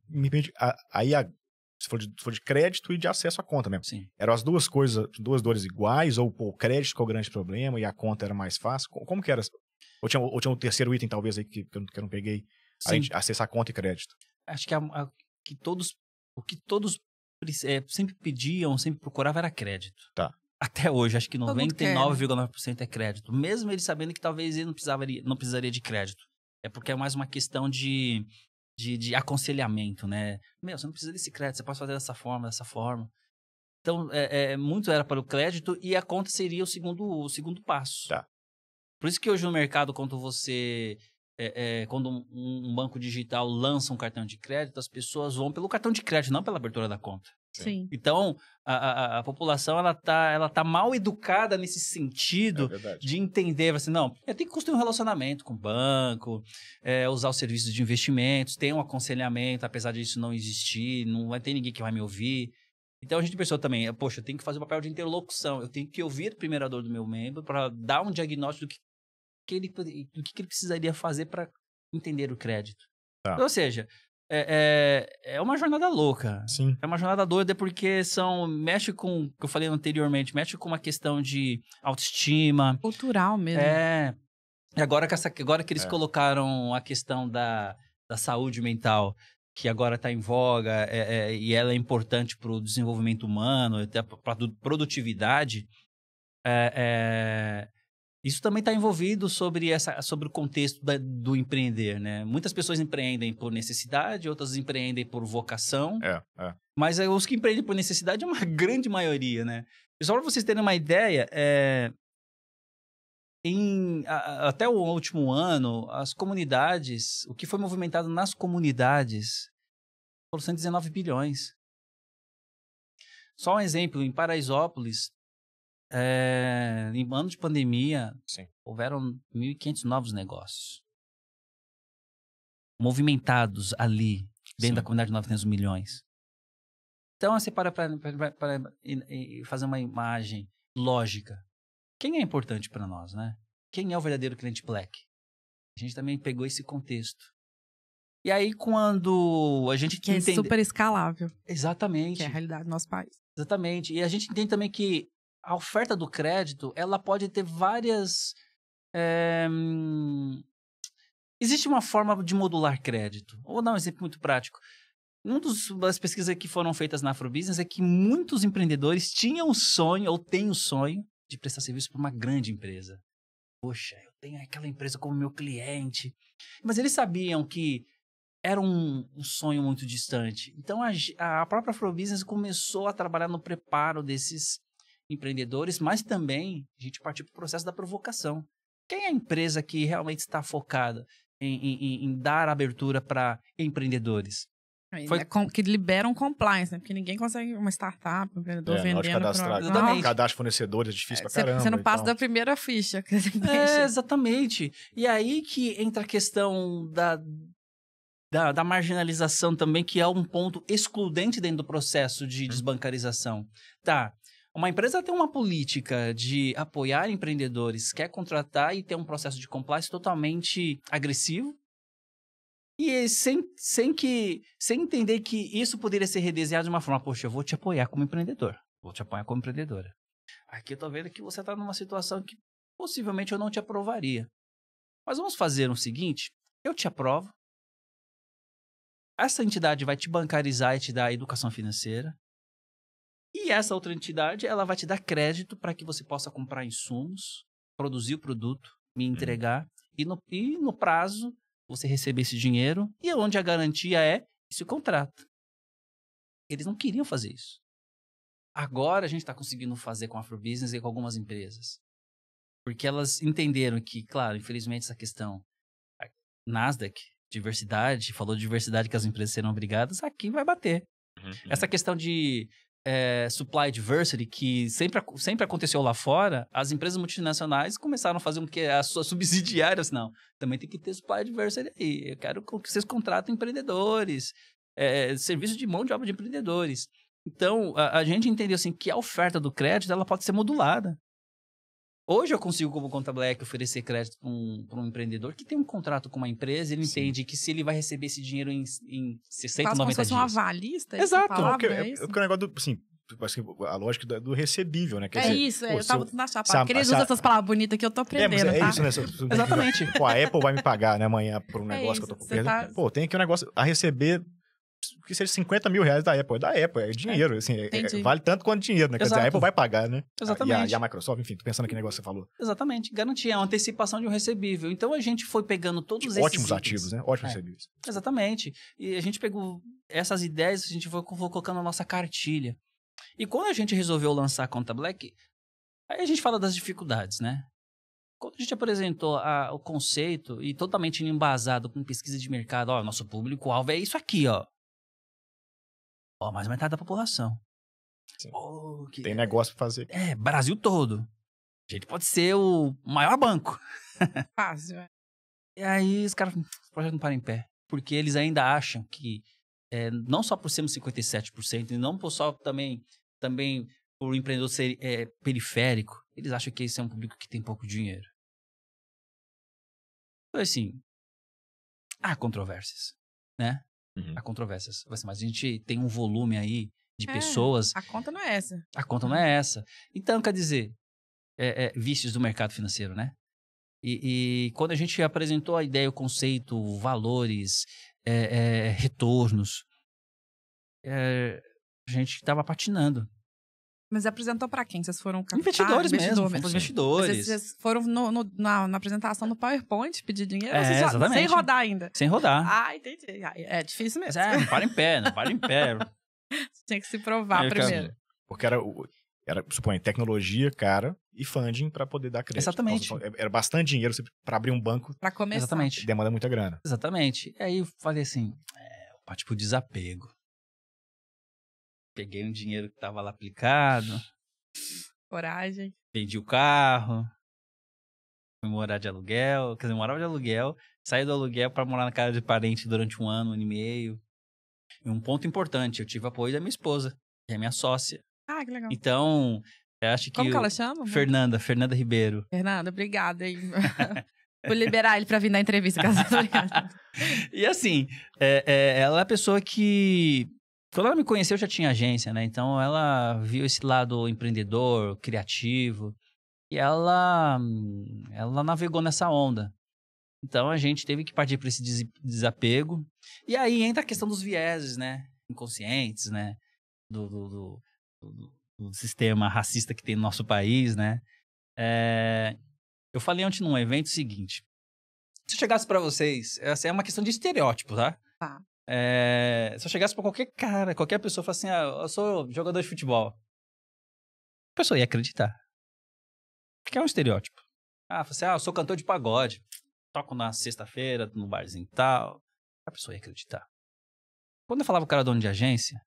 me permite, aí a, se for, de, se for de crédito e de acesso à conta mesmo. Sim. Eram as duas coisas, duas dores iguais, ou pô, o crédito que é o grande problema e a conta era mais fácil? Como que era? Ou tinha, ou tinha um terceiro item, talvez, aí que, que, eu, não, que eu não peguei? Sim. A acessar conta e crédito. Acho que, a, é, a, é que todos, o que todos é, sempre pediam, sempre procuravam era crédito. Tá. Até hoje, acho que 99,9% é crédito. Mesmo ele sabendo que talvez ele não, precisava, não precisaria de crédito. É porque é mais uma questão de, de, de aconselhamento, né? Meu, você não precisa desse crédito, você pode fazer dessa forma, dessa forma. Então, é, é, muito era para o crédito e a conta seria o segundo, o segundo passo. Tá. Por isso que hoje no mercado, quando você é, é, quando um, um, banco digital lança um cartão de crédito, as pessoas vão pelo cartão de crédito, não pela abertura da conta. Sim. Então, a, a, a, população ela tá, ela tá mal educada nesse sentido é de entender, assim, não, eu tenho que construir um relacionamento com o banco, é, usar os serviços de investimentos, ter um aconselhamento, apesar disso não existir, não vai ter ninguém que vai me ouvir. Então a gente pensou também, poxa, eu tenho que fazer o um papel de interlocução, eu tenho que ouvir primeiro a dor do meu membro para dar um diagnóstico do que que ele, que, ele precisaria fazer para entender o crédito. Tá. Ou seja, é, é, é, uma jornada louca. Sim. É uma jornada doida porque são mexe com, que eu falei anteriormente, mexe com uma questão de autoestima. Cultural mesmo. É. E agora que, essa, agora que eles é. colocaram a questão da, da saúde mental, que agora está em voga é, é, e ela é importante para o desenvolvimento humano, até para a produtividade, é, é isso também está envolvido sobre, essa, sobre o contexto da, do empreender, né? Muitas pessoas empreendem por necessidade, outras empreendem por vocação. É, é. Mas é, os que empreendem por necessidade é uma grande maioria, né? só para vocês terem uma ideia, é, em, a, até o último ano, as comunidades, o que foi movimentado nas comunidades, foram 119 bilhões. Só um exemplo, em Paraisópolis, é, em ano de pandemia, Sim. houveram 1.500 novos negócios movimentados ali, dentro Sim. da comunidade de 900 milhões. Então, você para para fazer uma imagem lógica. Quem é importante para nós, né? Quem é o verdadeiro cliente black? A gente também pegou esse contexto. E aí, quando a gente. Que é entende... é super escalável. Exatamente. Que é a realidade do nosso país. Exatamente. E a gente entende também que a oferta do crédito ela pode ter várias. É... Existe uma forma de modular crédito. Vou dar um exemplo muito prático. Uma das pesquisas que foram feitas na Afrobusiness é que muitos empreendedores tinham o sonho, ou têm o sonho, de prestar serviço para uma grande empresa. Poxa, eu tenho aquela empresa como meu cliente. Mas eles sabiam que era um, um sonho muito distante. Então a, a própria Afrobusiness começou a trabalhar no preparo desses empreendedores, mas também a gente partir para o processo da provocação. Quem é a empresa que realmente está focada em, em, em dar abertura para empreendedores? Foi... Né, que liberam compliance, né? Porque ninguém consegue uma startup, um empreendedor é, vendendo. Cadastrar, pra... Cadastro fornecedores, é difícil é, pra caramba. Você não passa então. da primeira ficha. Que você é, exatamente. E aí que entra a questão da, da, da, marginalização também, que é um ponto excludente dentro do processo de uhum. desbancarização. Tá, uma empresa tem uma política de apoiar empreendedores, quer contratar e ter um processo de compliance totalmente agressivo, e sem, sem, que, sem entender que isso poderia ser redesenhado de uma forma, poxa, eu vou te apoiar como empreendedor, vou te apoiar como empreendedora. Aqui eu estou vendo que você está numa situação que possivelmente eu não te aprovaria. Mas vamos fazer o seguinte, eu te aprovo, essa entidade vai te bancarizar e te dar educação financeira, e essa outra entidade, ela vai te dar crédito para que você possa comprar insumos, produzir o produto, me uhum. entregar, e no, e no prazo você receber esse dinheiro, e é onde a garantia é esse contrato. Eles não queriam fazer isso. Agora a gente está conseguindo fazer com a Afrobusiness e com algumas empresas. Porque elas entenderam que, claro, infelizmente essa questão Nasdaq, diversidade, falou de diversidade que as empresas serão obrigadas, aqui vai bater. Uhum. uhum. Essa questão de é, supply diversity que sempre, sempre aconteceu lá fora, as empresas multinacionais começaram a fazer um que as suas subsidiárias assim, não. Também tem que ter supply diversity aí. Eu quero que vocês contratem empreendedores, é, serviço de mão de obra de empreendedores. Então a, a gente entendeu assim que a oferta do crédito ela pode ser modulada. Hoje eu consigo, como Conta Black, oferecer crédito para um, um, empreendedor que tem um contrato com uma empresa, ele Sim. entende que se ele vai receber esse dinheiro em, em 60, Faz 90 dias... um avalista? É Exato. Palavra, porque, é, é, porque o negócio do... Assim, a lógica é do, recebível, né? Quer é dizer, isso, pô, é, eu tava na chapa. Porque Queria usar essas palavras bonitas que eu tô aprendendo, é, é tá? Isso, né? Exatamente. pô, a Apple vai me pagar, né, amanhã por um negócio é isso, que eu tô... Pô, tá... pô, tem aqui um negócio a receber que seja 50 mil reais da Apple. É da Apple, é, é dinheiro. É, assim, é, é vale tanto quanto dinheiro, né? Quer Exato. dizer, a Apple vai pagar, né? Exatamente. E a, e a Microsoft, enfim, tô pensando aqui negócio que você falou. Exatamente. Garantia, é uma antecipação de um recebível. Então a gente foi pegando todos esses. Ótimos itens. ativos, né? Ótimos é. recebíveis. Exatamente. E a gente pegou essas ideias, a gente foi, foi colocando na nossa cartilha. E quando a gente resolveu lançar a conta Black, aí a gente fala das dificuldades, né? Quando a gente apresentou a, o conceito e totalmente embasado com pesquisa de mercado, ó, nosso público-alvo é isso aqui, ó. Ó, mais metade da população. Oh, que... Tem negócio pra fazer. É, Brasil todo. A gente pode ser o maior banco. Fácil, é. E aí os caras, os projetos não param em pé. Porque eles ainda acham que, é, não só por sermos 57%, e não por só também, também por o empreendedor ser é, periférico, eles acham que esse é um público que tem pouco dinheiro. Então, assim, há controvérsias, né? Uhum. Há controvérsias. Tipo assim, mas a gente tem um volume aí de é, pessoas. A conta não é essa. A conta não é uhum. essa. Então, quer dizer, é, é, vícios do mercado financeiro, né? E, e, quando a gente apresentou a ideia, o conceito, valores, é, é retornos, é, a gente estava patinando. Mas apresentou para quem? Vocês foram captar, investidores, investidores mesmo, investidores. Vocês, foram no, no, na, na, apresentação no PowerPoint pedir dinheiro? É, exatamente. Sem rodar ainda. Sem rodar. Ah, entendi. Ah, é difícil mesmo. É, não para em pé, não para em pé. Tinha que se provar primeiro. porque era, era, tecnologia cara e funding para poder dar crédito. Exatamente. era bastante dinheiro para abrir um banco. Para começar. Exatamente. Demanda muita grana. Exatamente. E aí eu falei assim, é, tipo desapego. Peguei um dinheiro que tava lá aplicado. Coragem. Vendi o carro. Fui morar de aluguel. Quer dizer, morava de aluguel. Saí do aluguel para morar na casa de parente durante um ano, um ano e meio. E um ponto importante, eu tive apoio da minha esposa, que é minha sócia. Ah, que legal. Então, eu acho que. Como que ela chama? Fernanda, Fernanda Ribeiro. Fernanda, obrigada aí. Vou liberar ele pra vir na entrevista, E assim, é, é, ela é a pessoa que quando ela me conheceu, já tinha agência, né? Então ela viu esse lado empreendedor, criativo, e ela, ela navegou nessa onda. Então a gente teve que partir para esse des desapego. E aí entra a questão dos vieses, né? Inconscientes, né? Do, do, do, do, do sistema racista que tem no nosso país, né? É... Eu falei ontem num evento o seguinte: se eu chegasse para vocês, essa é, assim, é uma questão de estereótipo, tá? Ah. É, se eu chegasse pra qualquer cara, qualquer pessoa, falasse assim: ah, eu sou jogador de futebol. A pessoa ia acreditar. Porque é um estereótipo. Ah, você, assim, ah, eu sou cantor de pagode. Toco na sexta-feira, no barzinho e tal. A pessoa ia acreditar. Quando eu falava o cara dono de agência,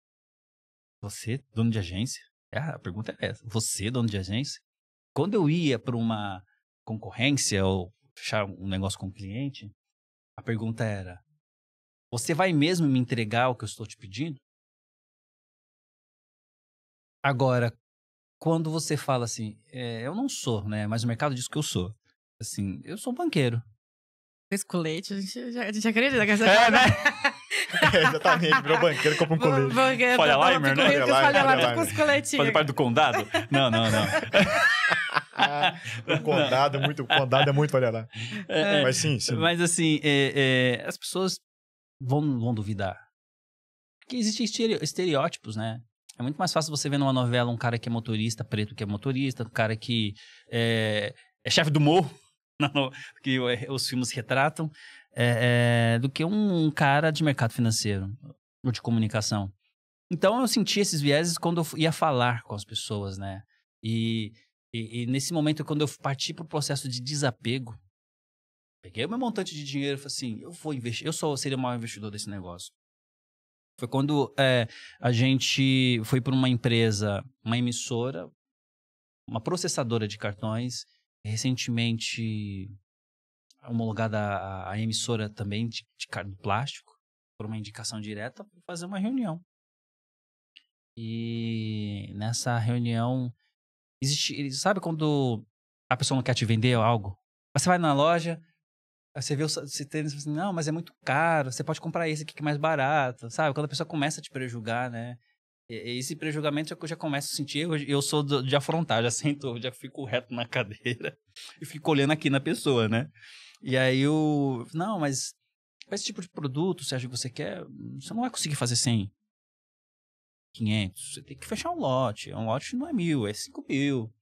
você, dono de agência? É, a pergunta é essa. Você, dono de agência? Quando eu ia para uma concorrência ou fechar um negócio com um cliente, a pergunta era: você vai mesmo me entregar o que eu estou te pedindo? Agora, quando você fala assim, é, eu não sou, né? Mas o mercado diz que eu sou. Assim, eu sou banqueiro. Esse colete, a gente, já, a gente acredita que essa é, né? é, exatamente, virou banqueiro, compra um colete. Banqueiro, lá, Limer, né? Folha, Limer com os coletinhos. Fazer parte do condado? Não, não, não. o condado é muito, o condado é muito olha lá. É, mas sim, sim. Mas assim, é, é, as pessoas vão, vão duvidar. Porque existem estereótipos, né? É muito mais fácil você ver numa novela um cara que é motorista, preto que é motorista, um cara que é, é chefe do morro, que é, os filmes retratam, é, é, do que um cara de mercado financeiro ou de comunicação. Então eu senti esses vieses quando eu ia falar com as pessoas, né? E, e, e nesse momento, quando eu parti para o processo de desapego, Peguei o meu montante de dinheiro e falei assim, eu vou investir, eu só seria o maior investidor desse negócio. Foi quando é, a gente foi para uma empresa, uma emissora, uma processadora de cartões, recentemente homologada a, a emissora também de, de cartão plástico, por uma indicação direta, para fazer uma reunião. E nessa reunião, existe, sabe quando a pessoa não quer te vender algo? Você vai na loja, Aí você vê esse tênis assim, não, mas é muito caro, você pode comprar esse aqui que é mais barato, sabe? Quando a pessoa começa a te prejulgar, né? esse prejulgamento eu já, começo a sentir, eu, eu sou de afrontar, já sento, já fico reto na cadeira e fico olhando aqui na pessoa, né? E aí eu, não, mas esse tipo de produto, você acha que você quer, você não vai conseguir fazer sem 500, você tem que fechar um lote, um lote não é mil, é 5 mil.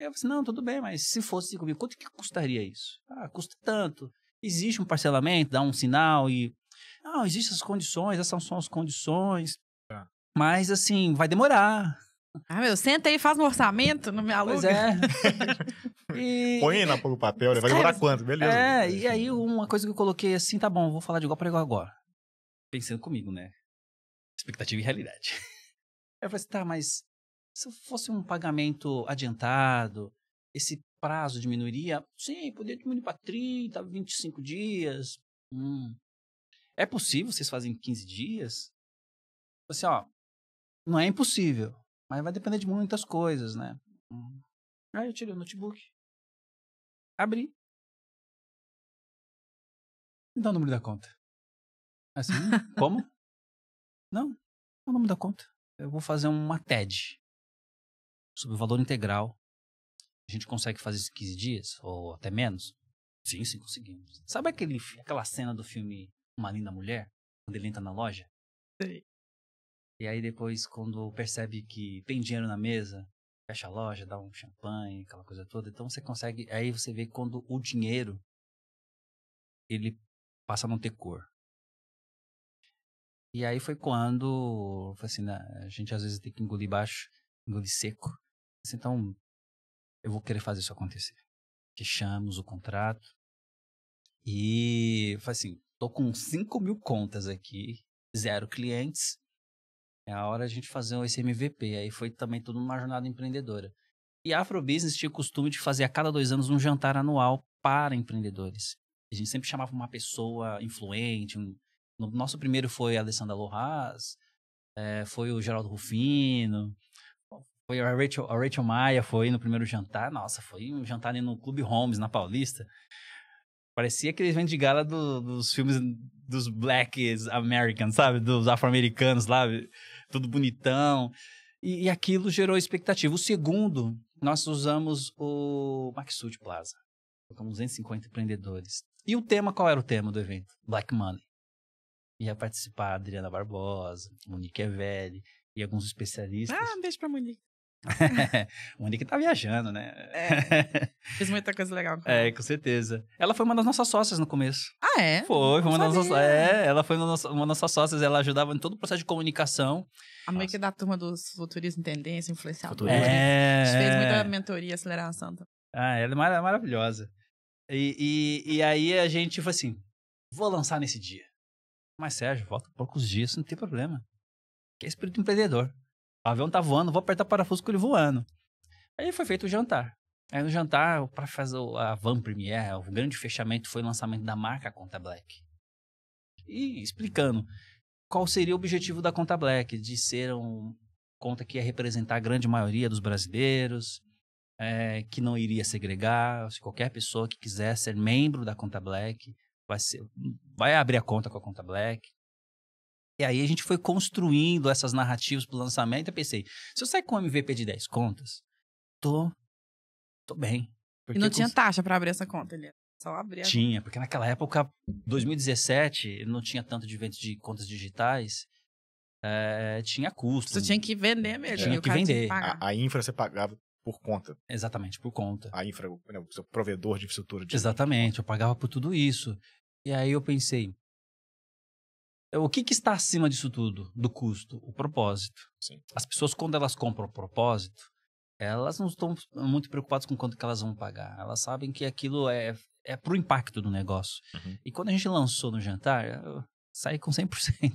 Eu falei assim, não, tudo bem, mas se fosse 5 mil, quanto que custaria isso? Ah, custa tanto existe um parcelamento, dá um sinal e. Não, existem as condições, essas são as condições. Tá. Mas, assim, vai demorar. Ah, meu, senta aí, faz um orçamento, não me aluga. Pois é. e... Põe na pelo papel, vai demorar quanto, beleza. É, e aí uma coisa que eu coloquei assim, tá bom, vou falar de igual para igual agora. Pensando comigo, né? Expectativa e realidade. Aí eu falei assim, tá, mas se fosse um pagamento adiantado, esse prazo diminuiria? Sim, poderia diminuir para 30, 25 dias. Hum. É possível vocês fazem 15 dias? Assim, ó, não é impossível, mas vai depender de muitas coisas, né? Hum. Aí eu tirei o notebook, abri, me dá o número da conta. Assim, como? Não, o número da conta. Eu vou fazer uma TED sobre o valor integral a gente consegue fazer isso 15 dias ou até menos? Sim, sim, conseguimos. Sabe aquele, aquela cena do filme Uma Linda Mulher? Quando ele entra na loja? Sim. E aí depois, quando percebe que tem dinheiro na mesa, fecha a loja, dá um champanhe, aquela coisa toda. Então você consegue. Aí você vê quando o dinheiro ele passa a não ter cor. E aí foi quando, assim, né, a gente às vezes tem que engolir baixo, engolir seco. Então, eu vou querer fazer isso acontecer. Fechamos o contrato e faz assim, tô com 5 mil contas aqui, zero clientes, é a hora a gente fazer um SMVP. Aí foi também tudo uma jornada empreendedora. E a Afrobusiness tinha o costume de fazer a cada dois anos um jantar anual para empreendedores. A gente sempre chamava uma pessoa influente. Um... No nosso primeiro foi a Alessandra Lojas, é, eh, foi o Geraldo Rufino, foi a Rachel, a Rachel Maia foi no primeiro jantar. Nossa, foi um jantar ali no Clube Holmes, na Paulista. Parecia aqueles eventos de gala do, dos filmes dos blacks Americans, sabe? Dos afro-americanos lá, tudo bonitão. E, e, aquilo gerou expectativa. O segundo, nós usamos o Maxud Plaza. Colocamos 250 empreendedores. E o tema, qual era o tema do evento? Black Money. Ia participar a Adriana Barbosa, Monique Evelli e alguns especialistas. Ah, um beijo pra Monique. o Monique tá viajando, né? É, fiz muita coisa legal. Com é, com certeza. Ela foi uma das nossas sócias no começo. Ah, é? Foi, foi uma das nossas. É, ela foi uma das nossas sócias, ela ajudava em todo o processo de comunicação. A meio que da turma dos futurismo, tendência, influenciador. É. A gente fez muita é. mentoria, aceleração. Ah, ela é maravilhosa. E, e, e aí a gente foi assim: vou lançar nesse dia. Mas Sérgio, volta poucos dias, não tem problema. Que é espírito empreendedor. O avião tá voando, vou apertar o parafuso com ele voando. Aí foi feito o jantar. Aí no jantar, para fazer a Van Premiere, o grande fechamento foi o lançamento da marca Conta Black. E explicando qual seria o objetivo da Conta Black, de ser um conta que ia representar a grande maioria dos brasileiros, é, que não iria segregar, se qualquer pessoa que quiser ser membro da Conta Black vai, ser, vai abrir a conta com a Conta Black. E aí a gente foi construindo essas narrativas pro lançamento. Eu pensei, se eu sair com um MVP de 10 contas, tô, tô bem. Porque e não tinha taxa para abrir essa conta, ele só abria. Tinha, porque naquela época, 2017, não tinha tanto de vento de contas digitais. É, tinha custo. Você tinha que vender mesmo. Tinha que vender. Tinha que a, a infra você pagava por conta. Exatamente, por conta. A infra, né, o seu provedor de infraestrutura. De Exatamente, eu pagava por tudo isso. E aí eu pensei, é, o que, que, está acima disso tudo, do custo? O propósito. Sim. As pessoas, quando elas compram o propósito, elas não estão muito preocupadas com quanto que elas vão pagar. Elas sabem que aquilo é, é o impacto do negócio. Uhum. E quando a gente lançou no jantar, eu saí com 100%.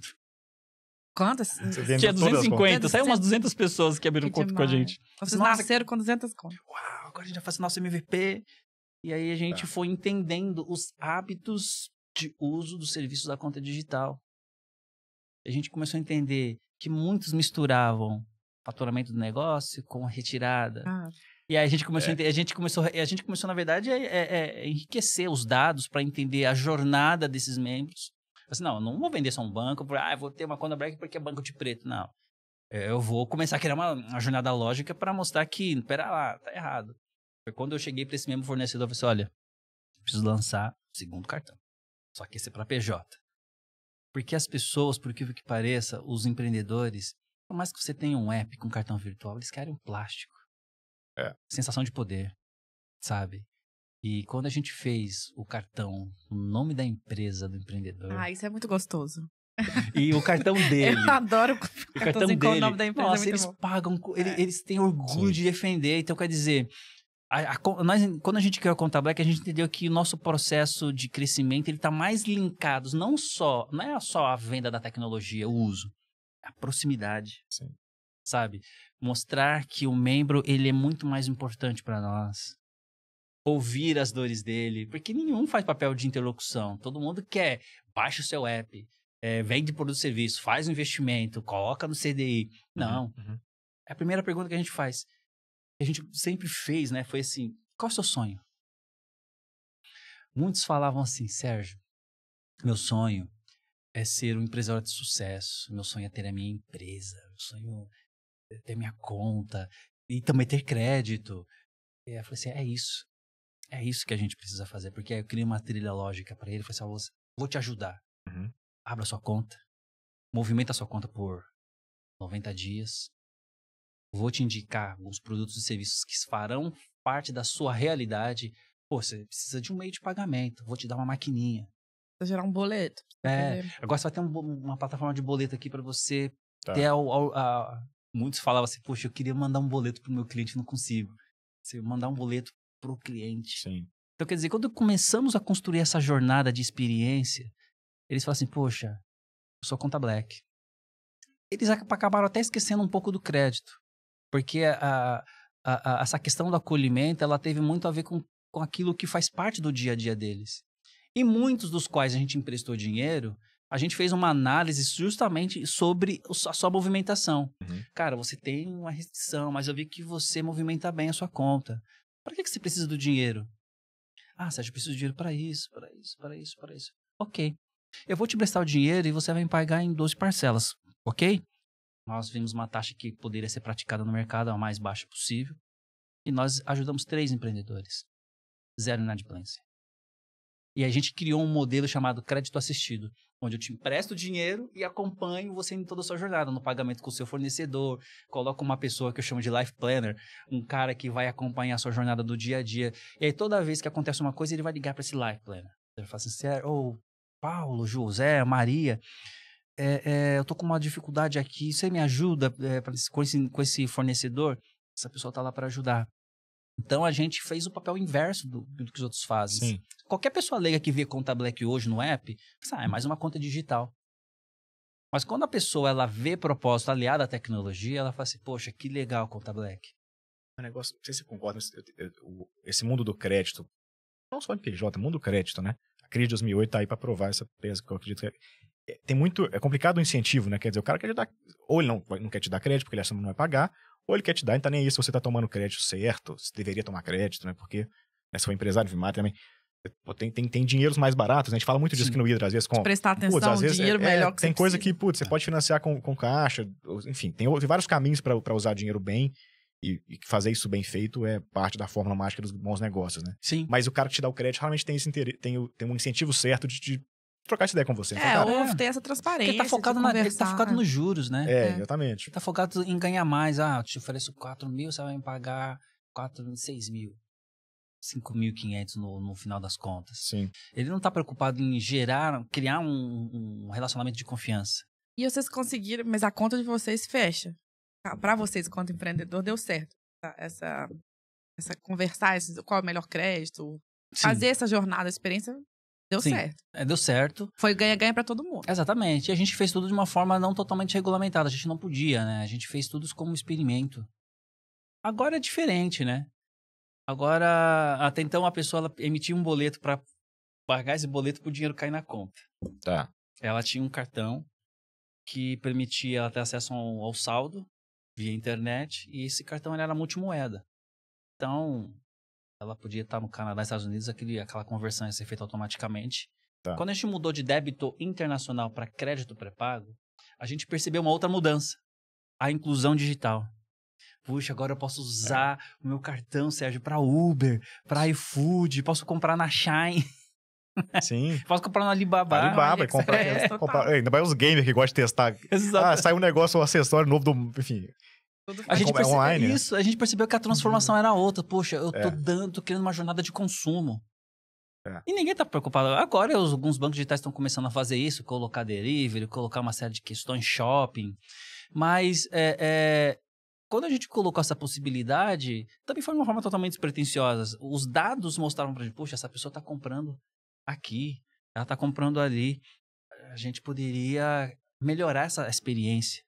Quantas? Tinha 250, saiu umas 200 pessoas que abriram que conta demais. com a gente. Vocês nossa, nasceram com 200 contas. Uau, agora a gente vai fazer nosso MVP. E aí a gente é. foi entendendo os hábitos de uso dos serviços da conta digital a gente começou a entender que muitos misturavam faturamento do negócio com retirada. Ah. E aí a gente começou, é. a, gente começou, a gente começou na verdade, a, a, é, a é, é enriquecer os dados para entender a jornada desses membros. Assim, não, não vou vender só um banco, por, ah, vou ter uma conta black porque é banco de preto. Não. Eu vou começar a criar uma, uma jornada lógica para mostrar que, pera lá, tá errado. Foi quando eu cheguei para esse mesmo fornecedor e falei assim, olha, preciso lançar segundo cartão. Só que esse é para PJ. Porque as pessoas, por incrível que pareça, os empreendedores, por mais que você tenha um app com cartão virtual, eles querem um plástico. É. Sensação de poder, sabe? E quando a gente fez o cartão o nome da empresa do empreendedor. Ah, isso é muito gostoso. E o cartão dele. Eu adoro o o cartão dele. com o nome da empresa. É Nossa, é eles bom. pagam, eles, é. eles têm orgulho Sim. de defender. Então, quer dizer, a, a, nós, quando a gente criou a Conta Black, a gente entendeu que o nosso processo de crescimento ele está mais linkado, não só, não é só a venda da tecnologia, o uso, a proximidade. Sim. Sabe? Mostrar que o membro ele é muito mais importante para nós. Ouvir as dores dele, porque nenhum faz papel de interlocução. Todo mundo quer, baixa o seu app, é, vende produto e serviço, faz um investimento, coloca no CDI. Uhum, não. uhum. É a primeira pergunta que a gente faz que a gente sempre fez, né? Foi assim: qual é o seu sonho? Muitos falavam assim, Sérgio, meu sonho é ser um empresário de sucesso, meu sonho é ter a minha empresa, meu sonho é ter minha conta e também ter crédito. E eu falei assim, é isso. É isso que a gente precisa fazer, porque eu criei uma trilha lógica para ele, eu falei assim, vou te ajudar. Uhum. Abra sua conta, movimenta sua conta por 90 dias, vou te indicar alguns produtos e serviços que farão parte da sua realidade. Pô, você precisa de um meio de pagamento, vou te dar uma maquininha. Você gerar um boleto. É, agora você vai ter um, uma plataforma de boleto aqui para você tá. ter... Ao, muitos falavam assim, poxa, eu queria mandar um boleto pro meu cliente, não consigo. Você mandar um boleto pro cliente. Sim. Então, quer dizer, quando começamos a construir essa jornada de experiência, eles falam assim, poxa, eu sou conta black. Eles acabaram até esquecendo um pouco do crédito. Porque a, a, a, essa questão do acolhimento, ela teve muito a ver com, com aquilo que faz parte do dia a dia deles. E muitos dos quais a gente emprestou dinheiro, a gente fez uma análise justamente sobre a sua movimentação. Uhum. Cara, você tem uma restrição, mas eu vi que você movimenta bem a sua conta. Para que, que você precisa do dinheiro? Ah, Sérgio, eu preciso de dinheiro para isso, para isso, para isso, para isso. Ok. Eu vou te prestar o dinheiro e você vai me pagar em 12 parcelas, ok? Nós vimos uma taxa que poderia ser praticada no mercado a mais baixa possível e nós ajudamos três empreendedores. Zero inadimplência. E a gente criou um modelo chamado crédito assistido, onde eu te empresto dinheiro e acompanho você em toda a sua jornada, no pagamento com o seu fornecedor, coloco uma pessoa que eu chamo de life planner, um cara que vai acompanhar a sua jornada do dia a dia. E aí toda vez que acontece uma coisa, ele vai ligar para esse life planner. Ele fala assim, ou oh, é, Paulo, José, Maria, é, é, eu tô com uma dificuldade aqui, você me ajuda é, com, esse, com esse fornecedor? Essa pessoa tá lá para ajudar. Então a gente fez o papel inverso do, do que os outros fazem. Sim. Qualquer pessoa leiga que vê conta black hoje no app, pensa, ah, é mais uma conta digital. Mas quando a pessoa ela vê propósito aliado à tecnologia, ela fala assim, poxa, que legal conta black. Um negócio, não sei se você concorda, mas esse mundo do crédito, não só de PJ, mundo do crédito, né? A crise de 2008 tá aí para provar essa peça que eu acredito que é é, tem muito. É complicado o incentivo, né? Quer dizer, o cara quer te dar. Ou ele não, não quer te dar crédito porque ele acha que não vai pagar, ou ele quer te dar então tá nem aí se você tá tomando crédito certo, se deveria tomar crédito, né? Porque né, se for empresário, Vimar também. É, tem, tem, tem dinheiros mais baratos, né? a gente fala muito disso Sim. não no Hidra, às vezes com. prestar atenção, putz, às vezes, é, dinheiro é, melhor que Tem coisa precisa. que, putz, você é. pode financiar com, com caixa, enfim, tem, tem vários caminhos para usar dinheiro bem e, e, fazer isso bem feito é parte da fórmula mágica dos bons negócios, né? Sim. Mas o cara que te dá o crédito realmente tem, esse tem, tem um incentivo certo de trocar essa ideia com você. É, falar, ou ter essa transparência. Porque tá focado, na, ele tá focado nos juros, né? É, é, exatamente. Tá focado em ganhar mais. Ah, te ofereço 4 mil, você vai me pagar 4, 6 mil. 5.500 no, no final das contas. Sim. Ele não está preocupado em gerar, criar um, um relacionamento de confiança. E vocês conseguiram, mas a conta de vocês fecha. Ah, Para vocês, quanto empreendedor, deu certo. Tá? Essa, essa conversar, qual é o melhor crédito, Sim. fazer essa jornada, a experiência Deu Sim, certo. É, deu certo. Foi ganha-ganha para todo mundo. Exatamente. E a gente fez tudo de uma forma não totalmente regulamentada. A gente não podia, né? A gente fez tudo como experimento. Agora é diferente, né? Agora, até então a pessoa ela emitia um boleto para pagar esse boleto pro o dinheiro cair na conta. Tá. Ela tinha um cartão que permitia ela ter acesso ao, ao saldo via internet e esse cartão era multimoeda. Então, ela podia estar no Canadá, Estados Unidos, aquele, aquela conversão ia ser feita automaticamente. Tá. Quando a gente mudou de débito internacional para crédito pré-pago, a gente percebeu uma outra mudança: a inclusão digital. Puxa, agora eu posso usar é. o meu cartão, Sérgio, para Uber, para iFood, posso comprar na Shine. Sim. Posso comprar no Alibaba. Tá Alibaba, é comprar. É, ainda mais os gamers que gostam de testar. Exato. Ah, sai um negócio, um acessório novo do. Enfim. A é gente é percebe, é online, né? isso, a gente percebeu que a transformação uhum. era outra. Poxa, eu tô dando, tô criando uma jornada de consumo. É. E ninguém tá preocupado. Agora os, alguns bancos digitais estão começando a fazer isso, colocar delivery, colocar uma série de questões shopping. Mas é, quando a gente colocou essa possibilidade, também foi de uma forma totalmente despretensiosa. Os dados mostravam pra gente, poxa, essa pessoa tá comprando aqui, ela tá comprando ali. A gente poderia melhorar essa experiência.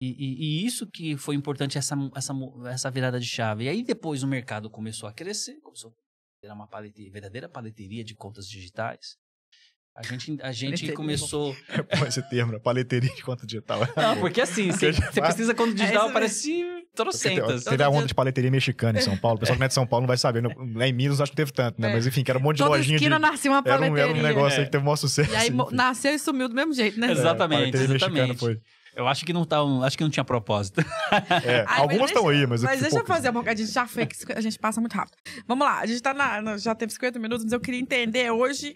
E, e, e, isso que foi importante, essa, essa, essa virada de chave. E aí depois o mercado começou a crescer, começou a ter uma palete, verdadeira paleteria de contas digitais. A gente, a gente começou. É, pô, esse termo, né? paleteria de conta digital. Não, porque assim, você, você precisa conta é digital, é aparece trocentas. Teve então a onda de paleteria mexicana em São Paulo. O pessoal que mete é São Paulo não vai saber. Lá é em Minas acho que teve tanto, né? É. Mas enfim, que era um monte de Toda lojinha. Esquina de... nasceu uma paleteria. Era um, era um negócio é. aí que teve um maior sucesso. E aí enfim. nasceu e sumiu do mesmo jeito, né? Exatamente. É, exatamente. Mexicana foi. Eu acho que não tá acho que não tinha propósito. É, Ai, algumas estão aí, mas Mas deixa eu fazer um bocadinha de foi que a gente passa muito rápido. Vamos lá, a gente tá na, já teve 50 minutos, mas eu queria entender hoje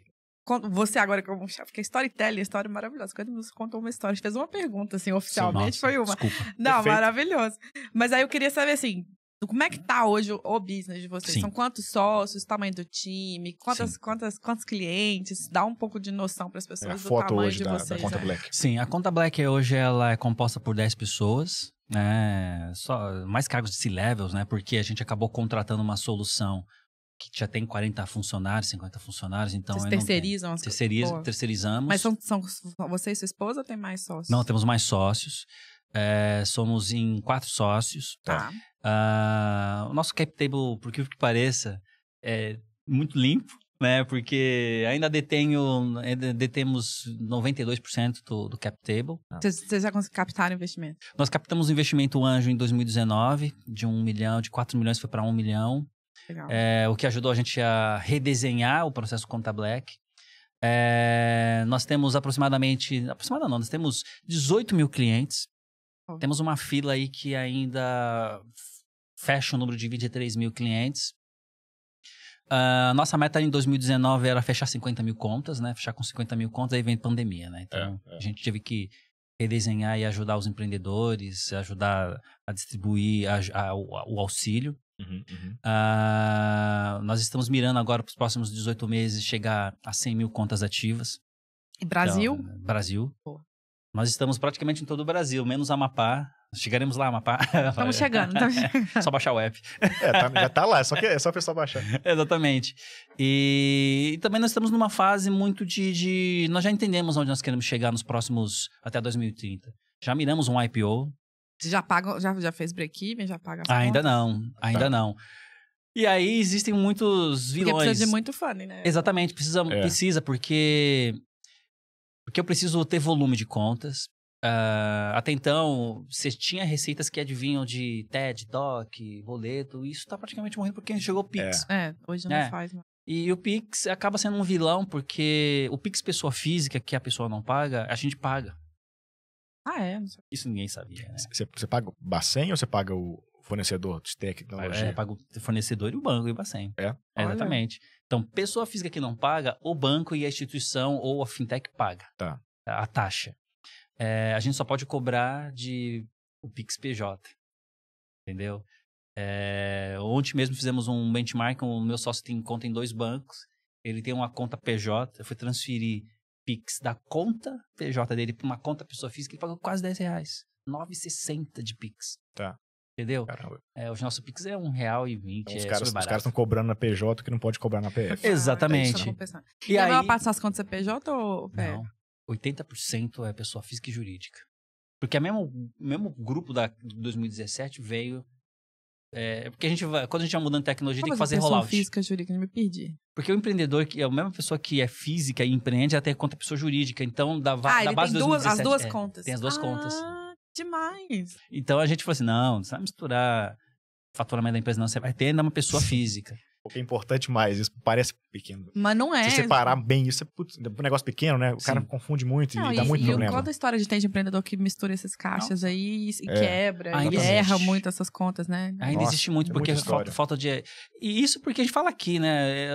você agora que eu é fiquei storytelling, história maravilhosa. Quando você contou uma história, fez uma pergunta assim, oficialmente Sim, foi uma. Desculpa. Não, Perfeito. maravilhoso. Mas aí eu queria saber assim, como é que tá hoje o, business de vocês? Sim. São quantos sócios, tamanho do time, quantas, quantas, quantos clientes? Dá um pouco de noção para as é pessoas é, do tamanho hoje de da, vocês. Da conta é. Black. Sim, a conta Black hoje ela é composta por 10 pessoas, né? Só mais cargos de C-levels, né? Porque a gente acabou contratando uma solução que já tem 40 funcionários, 50 funcionários, então... Vocês terceirizam? as... terceiriz, terceirizamos. Mas são, são você e sua esposa ou tem mais sócios? Não, temos mais sócios. É, somos em quatro sócios. Tá. Uh, o nosso cap table, por que pareça, é muito limpo, né? Porque ainda detenho, detemos 92% do, do cap table. Vocês já captaram investimento? Nós captamos o investimento anjo em 2019, de 1 milhão, de 4 milhões foi para 1 milhão. É, o que ajudou a gente a redesenhar o processo Conta Black. É, nós temos aproximadamente, aproximadamente não, nós temos 18 mil clientes. Oh. Temos uma fila aí que ainda fecha o número de 23 mil clientes. Uh, nossa meta em 2019 era fechar 50 mil contas, né? Fechar com 50 mil contas, aí vem pandemia, né? Então, é, é. a gente teve que redesenhar e ajudar os empreendedores, ajudar a distribuir a, a, o, o, auxílio. Uhum, uhum. Uh, nós estamos mirando agora para os próximos 18 meses chegar a 100 mil contas ativas. Brasil? Então, Brasil. Nós estamos praticamente em todo o Brasil, menos Amapá. Chegaremos lá, Amapá. Estamos chegando. É, estamos é, chegando. só baixar o app. É, tá, já tá lá, é só que é só a pessoa baixar. Exatamente. E, e, também nós estamos numa fase muito de, de... Nós já entendemos onde nós queremos chegar nos próximos... até 2030. Já miramos um IPO, já paga, já, já fez break-even, já paga Ainda não, ainda tá. não. E aí existem muitos vilões. Porque precisa de muito fã, né? Exatamente, precisa, é. precisa porque porque eu preciso ter volume de contas. Uh, até então, você tinha receitas que adivinham de TED, DOC, boleto. E isso está praticamente morrendo porque chegou o Pix. É, é hoje não é. faz mais. E o Pix acaba sendo um vilão, porque o Pix pessoa física, que a pessoa não paga, a gente paga. Ah, é? Isso ninguém sabia, né? Você paga o Bacen ou você paga o fornecedor de tecnologia? É, paga o fornecedor e o banco e o Bacen. É? Exatamente. Então, pessoa física que não paga, o banco e a instituição ou a fintech paga tá. a taxa. É, a gente só pode cobrar de o Pix PJ, entendeu? É, ontem mesmo fizemos um benchmark, o meu sócio tem conta em dois bancos, ele tem uma conta PJ, eu fui transferir Pix da conta PJ dele para uma conta pessoa física, ele pagou quase 10 reais. 9,60 de Pix. Tá. Entendeu? É, os nossos Pix é um real e vinte. Então, é os caras estão cobrando na PJ que não pode cobrar na PF. Ah, Exatamente. Ah, então e, e aí... a maior as contas da PJ ou PF? Não, 80% é pessoa física e jurídica. Porque o é mesmo, mesmo grupo da 2017 veio é, porque a gente vai, quando a gente vai mudando tecnologia, tem que assim, fazer rollout. física, jurídica, me perdi. Porque o empreendedor, que é a mesma pessoa que é física e empreende, já tem conta pessoa jurídica. Então, da, ah, da base tem duas, 2017, as duas é, contas. Tem as duas ah. contas. Demais. Então a gente falou assim: não, não precisa misturar faturamento da empresa, não. Você vai ter ainda uma pessoa física. O que é importante mais, isso parece pequeno. Mas não é. Se separar tipo bem isso, é putz, é um negócio pequeno, né? O Sim. cara confunde muito não, e, e dá muito e problema. E conta a história de tem de empreendedor que mistura essas caixas não. aí e, é. quebra, Ainda e erra muito essas contas, né? Ainda Nossa, existe muito, é porque é falta, falta de... E isso porque a gente fala aqui, né? É,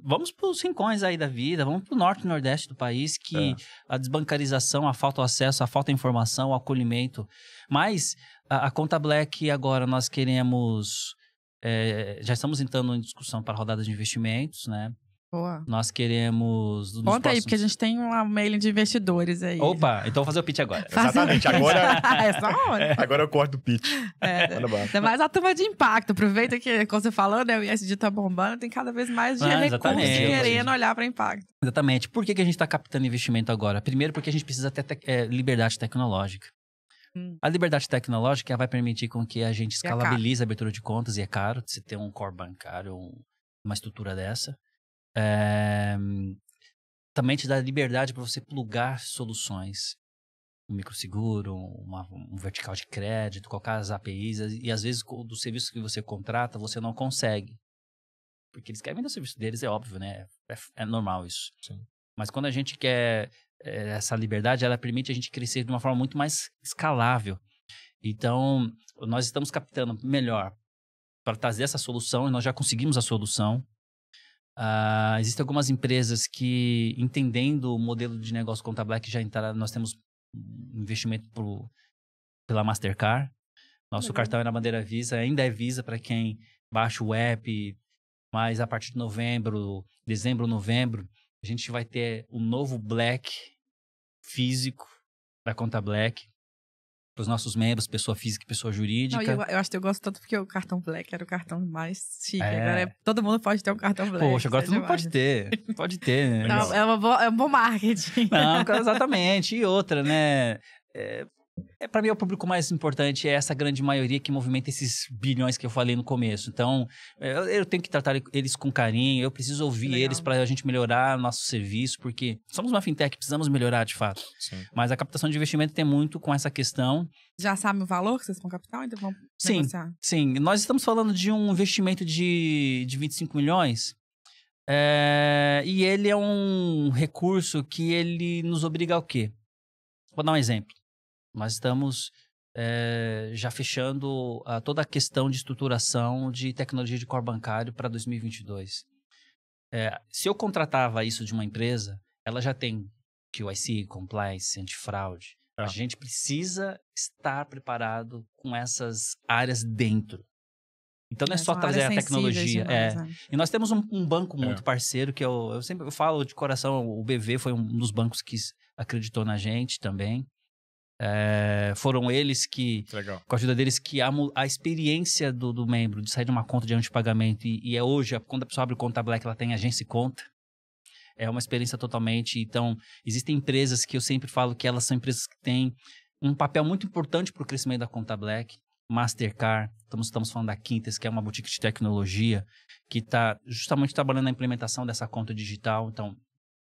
vamos para os rincões aí da vida, vamos para o norte e nordeste do país, que é. a desbancarização, a falta de acesso, a falta de informação, o acolhimento... Mas a, a, conta black agora nós queremos é, já estamos entrando em discussão para rodadas de investimentos, né? Boa. Nós queremos. Conta próximos... aí, porque a gente tem um mailing de investidores aí. Opa, então vou fazer o pitch agora. Faz Exatamente, pitch. agora. Essa é hora. É. Agora eu corto o pitch. É, ainda mais a turma de impacto. Aproveita que, como você falou, né, o ISD tá bombando, tem cada vez mais de ah, recursos querendo olhar para impacto. Exatamente. Por que, que a gente está captando investimento agora? Primeiro, porque a gente precisa ter te é, eh, liberdade tecnológica. Hum. A liberdade tecnológica vai permitir com que a gente é escalabilize é a abertura de contas e é caro você ter um core bancário, uma estrutura dessa. É... Também te dá liberdade para você plugar soluções. Um microseguro, uma, um vertical de crédito, colocar as APIs. E às vezes, do serviço que você contrata, você não consegue. Porque eles querem vender o serviço deles, é óbvio, né? É, é normal isso. Sim. Mas quando a gente quer é, essa liberdade, ela permite a gente crescer de uma forma muito mais escalável. Então, nós estamos captando melhor para trazer essa solução e nós já conseguimos a solução. Uh, existem algumas empresas que, entendendo o modelo de negócio Conta Black, já entraram. Nós temos investimento pro, pela Mastercard. Nosso uhum. cartão é na bandeira Visa, ainda é Visa para quem baixa o app, mas a partir de novembro, dezembro, novembro, a gente vai ter o um novo Black físico da conta Black para os nossos membros, pessoa física e pessoa jurídica. Não, eu, eu, acho que eu gosto tanto porque o cartão Black era o cartão mais chique. É. Agora é, todo mundo pode ter um cartão Black. Poxa, agora todo é mundo pode ter. Pode ter, né? Não, é, uma boa, é um bom marketing. Não, exatamente. E outra, né? É, é, para mim, é o público mais importante é essa grande maioria que movimenta esses bilhões que eu falei no começo. Então, é, eu, eu tenho que tratar eles com carinho, eu preciso ouvir Legal. eles para a gente melhorar nosso serviço, porque somos uma fintech, precisamos melhorar de fato. Sim. Mas a captação de investimento tem muito com essa questão. Já sabe o valor que vocês vão capital? Então vão sim, Sim, nós estamos falando de um investimento de, de 25 milhões. É, e ele é um recurso que ele nos obriga ao quê? Vou dar um exemplo. Nós estamos é, já fechando a, toda a questão de estruturação de tecnologia de core bancário para 2022. É, eh, se eu contratava isso de uma empresa, ela já tem QIC, compliance, antifraude. É. A tá. gente precisa estar preparado com essas áreas dentro. Então não é, é só trazer a tecnologia. Demais, é. Né? E nós temos um, um banco é. muito é. parceiro, que eu, eu sempre falo de coração, o BV foi um dos bancos que acreditou na gente também. É, foram eles que, Legal. com a ajuda deles, que a, a experiência do, do, membro de sair de uma conta de antepagamento e, e é hoje, é quando a pessoa abre conta Black, ela tem agência e conta. É uma experiência totalmente. Então, existem empresas que eu sempre falo que elas são empresas que têm um papel muito importante para o crescimento da conta Black. Mastercard, estamos, estamos falando da Quintas, que é uma boutique de tecnologia, que está justamente trabalhando na implementação dessa conta digital. Então,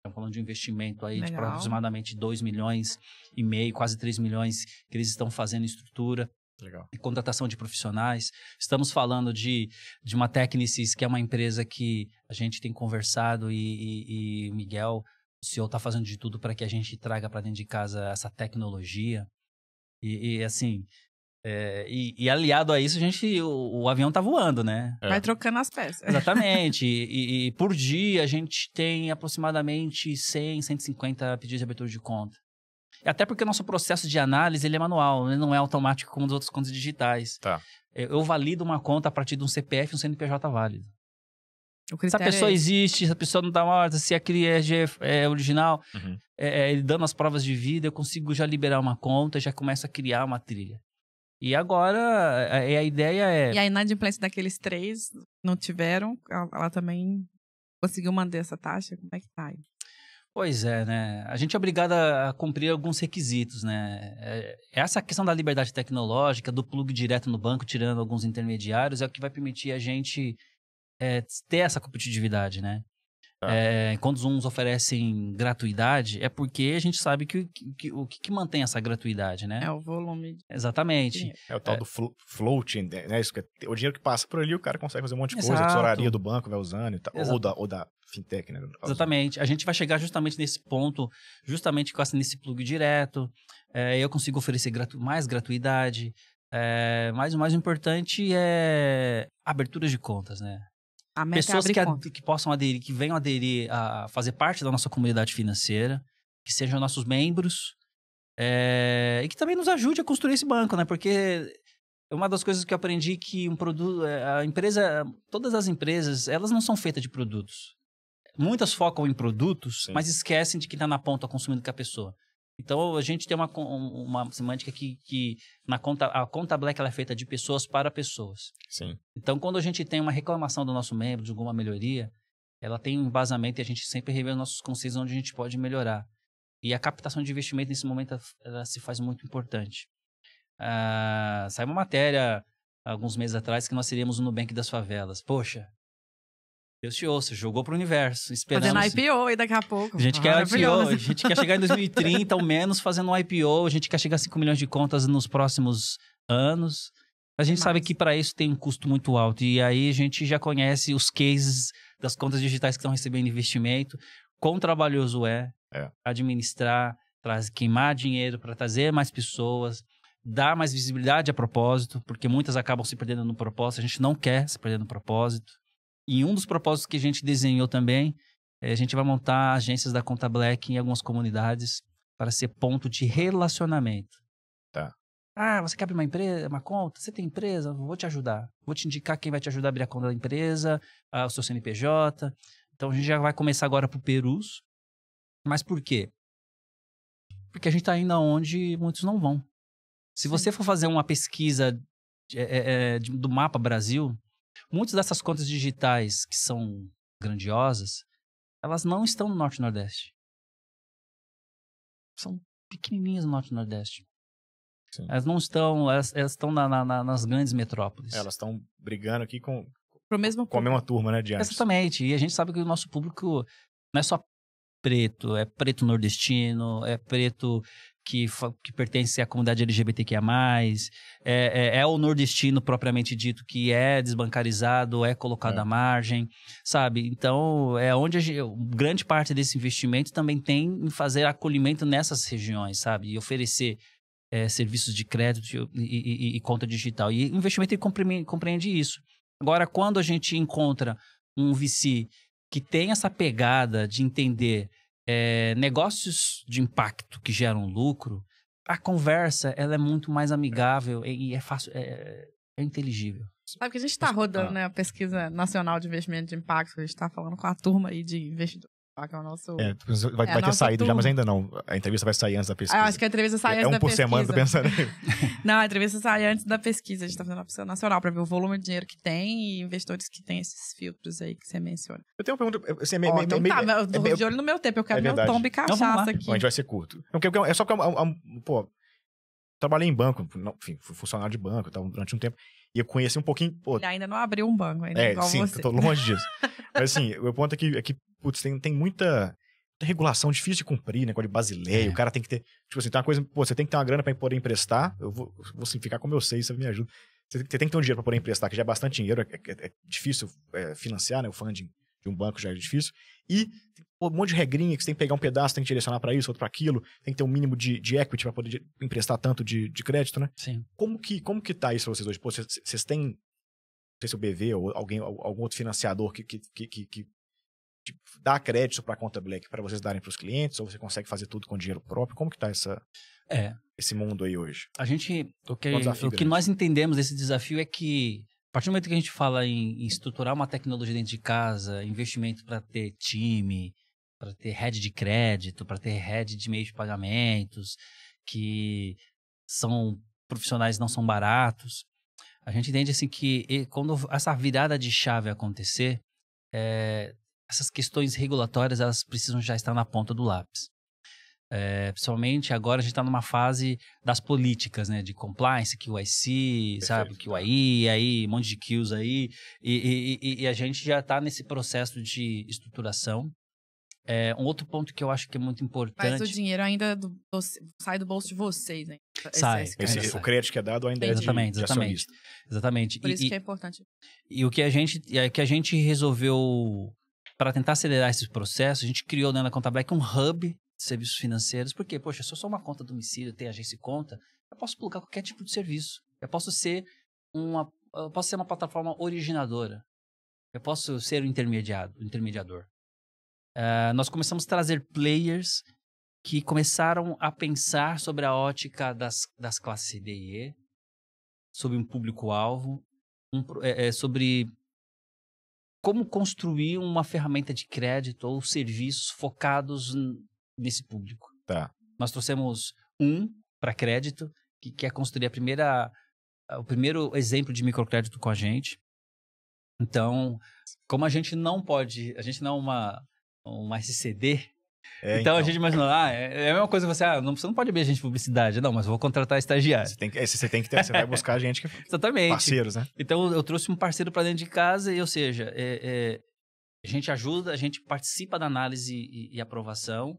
Estamos falando de um investimento aí Legal. de aproximadamente 2 milhões e meio, quase 3 milhões que eles estão fazendo em estrutura. Legal. E contratação de profissionais. Estamos falando de, de uma tecnicis que é uma empresa que a gente tem conversado e, e, e o Miguel, o CEO, está fazendo de tudo para que a gente traga para dentro de casa essa tecnologia. E, e assim, é, e, e, aliado a isso, a gente, o, o avião tá voando, né? É. Vai trocando as peças. Exatamente. e, e, por dia a gente tem aproximadamente 100, 150 pedidos de abertura de conta. Até porque o nosso processo de análise ele é manual, ele não é automático como os outros contas digitais. Tá. É, eu valido uma conta a partir de um CPF e um CNPJ válido. Se a é pessoa é existe, se a pessoa não está morta, se aquele EG é original, uhum. é, é, dando as provas de vida, eu consigo já liberar uma conta, já começa a criar uma trilha. E agora a, é, é, a ideia é. E a inadimplência daqueles três não tiveram, ela, ela também conseguiu manter essa taxa? Como é que tá aí? Pois é, né? A gente é obrigado a cumprir alguns requisitos, né? É, essa questão da liberdade tecnológica, do plug direto no banco, tirando alguns intermediários, é o que vai permitir a gente é, ter essa competitividade, né? Ah. É, quando os uns oferecem gratuidade, é porque a gente sabe que, que, que o que, mantém essa gratuidade, né? É o volume. Exatamente. É o tal é. do flo floating, né? É isso, é? o dinheiro que passa por ali, o cara consegue fazer um monte de Exato. coisa, a tesouraria do banco vai usando e tal. Ou da, ou da fintech, né? Exatamente. A gente vai chegar justamente nesse ponto, justamente com essa, nesse plug direto. É, eu consigo oferecer gratu mais gratuidade. É, mas o mais importante é abertura de contas, né? É pessoas que, a, que, possam aderir, que venham aderir a fazer parte da nossa comunidade financeira, que sejam nossos membros é, e que também nos ajude a construir esse banco, né? Porque uma das coisas que eu aprendi é que um produto, eh, a empresa, todas as empresas, elas não são feitas de produtos. Muitas focam em produtos, Sim. mas esquecem de quem está na ponta consumindo com a pessoa. Então a gente tem uma, uma semântica que, que na conta, a conta black ela é feita de pessoas para pessoas. Sim. Então quando a gente tem uma reclamação do nosso membro de alguma melhoria, ela tem um embasamento e a gente sempre revê os nossos conselhos onde a gente pode melhorar. E a captação de investimento nesse momento ela se faz muito importante. Ah, saiu uma matéria alguns meses atrás que nós seríamos o Nubank das favelas. Poxa, Deus te ouça, jogou pro universo. esperando. Fazendo IPO e daqui a pouco. A gente quer IPO, a gente quer chegar em 2030, ao menos fazendo um IPO, a gente quer chegar a 5 milhões de contas nos próximos anos. A gente Mas... sabe que para isso tem um custo muito alto. E aí a gente já conhece os cases das contas digitais que estão recebendo investimento, quão trabalhoso é, é. administrar, queimar dinheiro para trazer mais pessoas, dar mais visibilidade a propósito, porque muitas acabam se perdendo no propósito. A gente não quer se perder no propósito. E um dos propósitos que a gente desenhou também, é, a gente vai montar agências da Conta Black em algumas comunidades para ser ponto de relacionamento. Tá. Ah, você quer abrir uma empresa, uma conta? Você tem empresa? Vou te ajudar. Vou te indicar quem vai te ajudar a abrir a conta da empresa, a, ah, o seu CNPJ. Então a gente já vai começar agora para o Perus. Mas por quê? Porque a gente está ainda onde muitos não vão. Se Sim. você for fazer uma pesquisa é, é, é, do mapa Brasil, Muitas dessas contas digitais que são grandiosas, elas não estão no Norte e Nordeste. São pequenininhas no Norte e Nordeste. Sim. Elas não estão, elas, elas estão na, na, nas grandes metrópoles. É, elas estão brigando aqui com, Pro mesmo com a mesma turma, né, Diante? Exatamente. E a gente sabe que o nosso público não é só preto, é preto nordestino, é preto que, que pertence à comunidade LGBTQIA+, é, é, é o nordestino propriamente dito que é desbancarizado, é colocado é. à margem, sabe? Então, é onde gente, grande parte desse investimento também tem em fazer acolhimento nessas regiões, sabe? E oferecer é, serviços de crédito e, e, e, conta digital. E investimento compreende isso. Agora, quando a gente encontra um VC que tem essa pegada de entender é, negócios de impacto que geram lucro, a conversa ela é muito mais amigável e, e é fácil, é, é inteligível. Sabe que a gente está rodando ah. né, a pesquisa nacional de investimento de impacto, a gente está falando com a turma aí de investidores. Ah, que é o nosso. É, tipo, vai, é vai ter saído já, mas ainda não. A entrevista vai sair antes da ah, pesquisa. Ah, acho que a entrevista sai é, antes é um da pesquisa. É um por semana, tô pensando não, a entrevista sai antes da pesquisa. A gente tá fazendo uma pesquisa nacional para ver o volume de dinheiro que tem e investidores que têm esses filtros aí que você menciona. Eu tenho uma pergunta. Assim, é meio, oh, então meio, tá, meio, eu tô é de olho no meu tempo. Eu quero é meu tombe cachaça não, aqui. Bom, a gente vai ser curto. É, é só porque, é pô, trabalhei em banco, enfim, fui funcionário de banco tal, durante um tempo. E eu conheci um pouquinho. Pô, Ele ainda não abriu um banco, ainda. É, igual sim, você. tô longe disso. Mas assim, o meu ponto é que, é que putz, tem, tem muita, muita regulação difícil de cumprir, né, né, de basileia. É. O cara tem que ter. Tipo assim, tem uma coisa. Pô, você tem que ter uma grana pra poder emprestar. Eu vou, vou assim, ficar como eu sei, você me ajuda. Você tem, que ter um dinheiro pra poder emprestar, que já é bastante dinheiro, é, é, é difícil é, financiar, né? O funding de um banco já é difícil. E um monte de regrinha que você tem que pegar um pedaço, tem que direcionar para isso, outro para aquilo, tem que ter um mínimo de, de equity para poder emprestar tanto de, de crédito, né? Sim. Como que, como que tá isso pra vocês hoje? Pô, vocês têm, não sei se o BV ou alguém, algum outro financiador que, que, que, que, que tipo, dá crédito para a conta Black para vocês darem para os clientes, ou você consegue fazer tudo com dinheiro próprio? Como que tá essa... É. Esse mundo aí hoje. A gente. O que, o que nós entendemos desse desafio é que partir do momento que a gente fala em, em estruturar uma tecnologia dentro de casa, investimento para ter time, para ter rede de crédito, para ter rede de meios de pagamentos, que são profissionais não são baratos. A gente entende assim que quando essa virada de chave acontecer, é, essas questões regulatórias elas precisam já estar na ponta do lápis. É, principalmente agora a gente está numa fase das políticas, né? De compliance, QIC, Perfeito. sabe? QI, aí, um monte de kills aí. E, e, e a gente já está nesse processo de estruturação. É, um outro ponto que eu acho que é muito importante. Mas o dinheiro ainda é do, do, sai do bolso de vocês, né? sai, é esse, esse, é esse, o crédito que é dado ainda exatamente, é de, exatamente, de Exatamente. Por e, isso que é importante. E, o que a gente, é, que a gente resolveu para tentar acelerar esses processos, a gente criou né, conta Black um hub serviços financeiros, porque, poxa, se eu sou uma conta domicílio, tem agência e conta, eu posso colocar qualquer tipo de serviço. Eu posso ser uma, eu posso ser uma plataforma originadora. Eu posso ser o intermediado, o intermediador. Uh, nós começamos a trazer players que começaram a pensar sobre a ótica das, das classes D e E, sobre um público-alvo, um, é, é, sobre como construir uma ferramenta de crédito ou serviços focados nesse público. Tá. Nós trouxemos um para crédito, que quer é construir a primeira, o primeiro exemplo de microcrédito com a gente. Então, como a gente não pode, a gente não é uma, uma SCD, é, então, então, a gente imaginou, ah, é, é a mesma coisa você, ah, não, você não pode abrir a de publicidade, não, mas vou contratar estagiário. Você tem que, você tem que ter, você vai buscar gente que. Exatamente. Parceiros, né? Então eu trouxe um parceiro para dentro de casa, e, ou seja, é, é, a gente ajuda, a gente participa da análise e, e aprovação,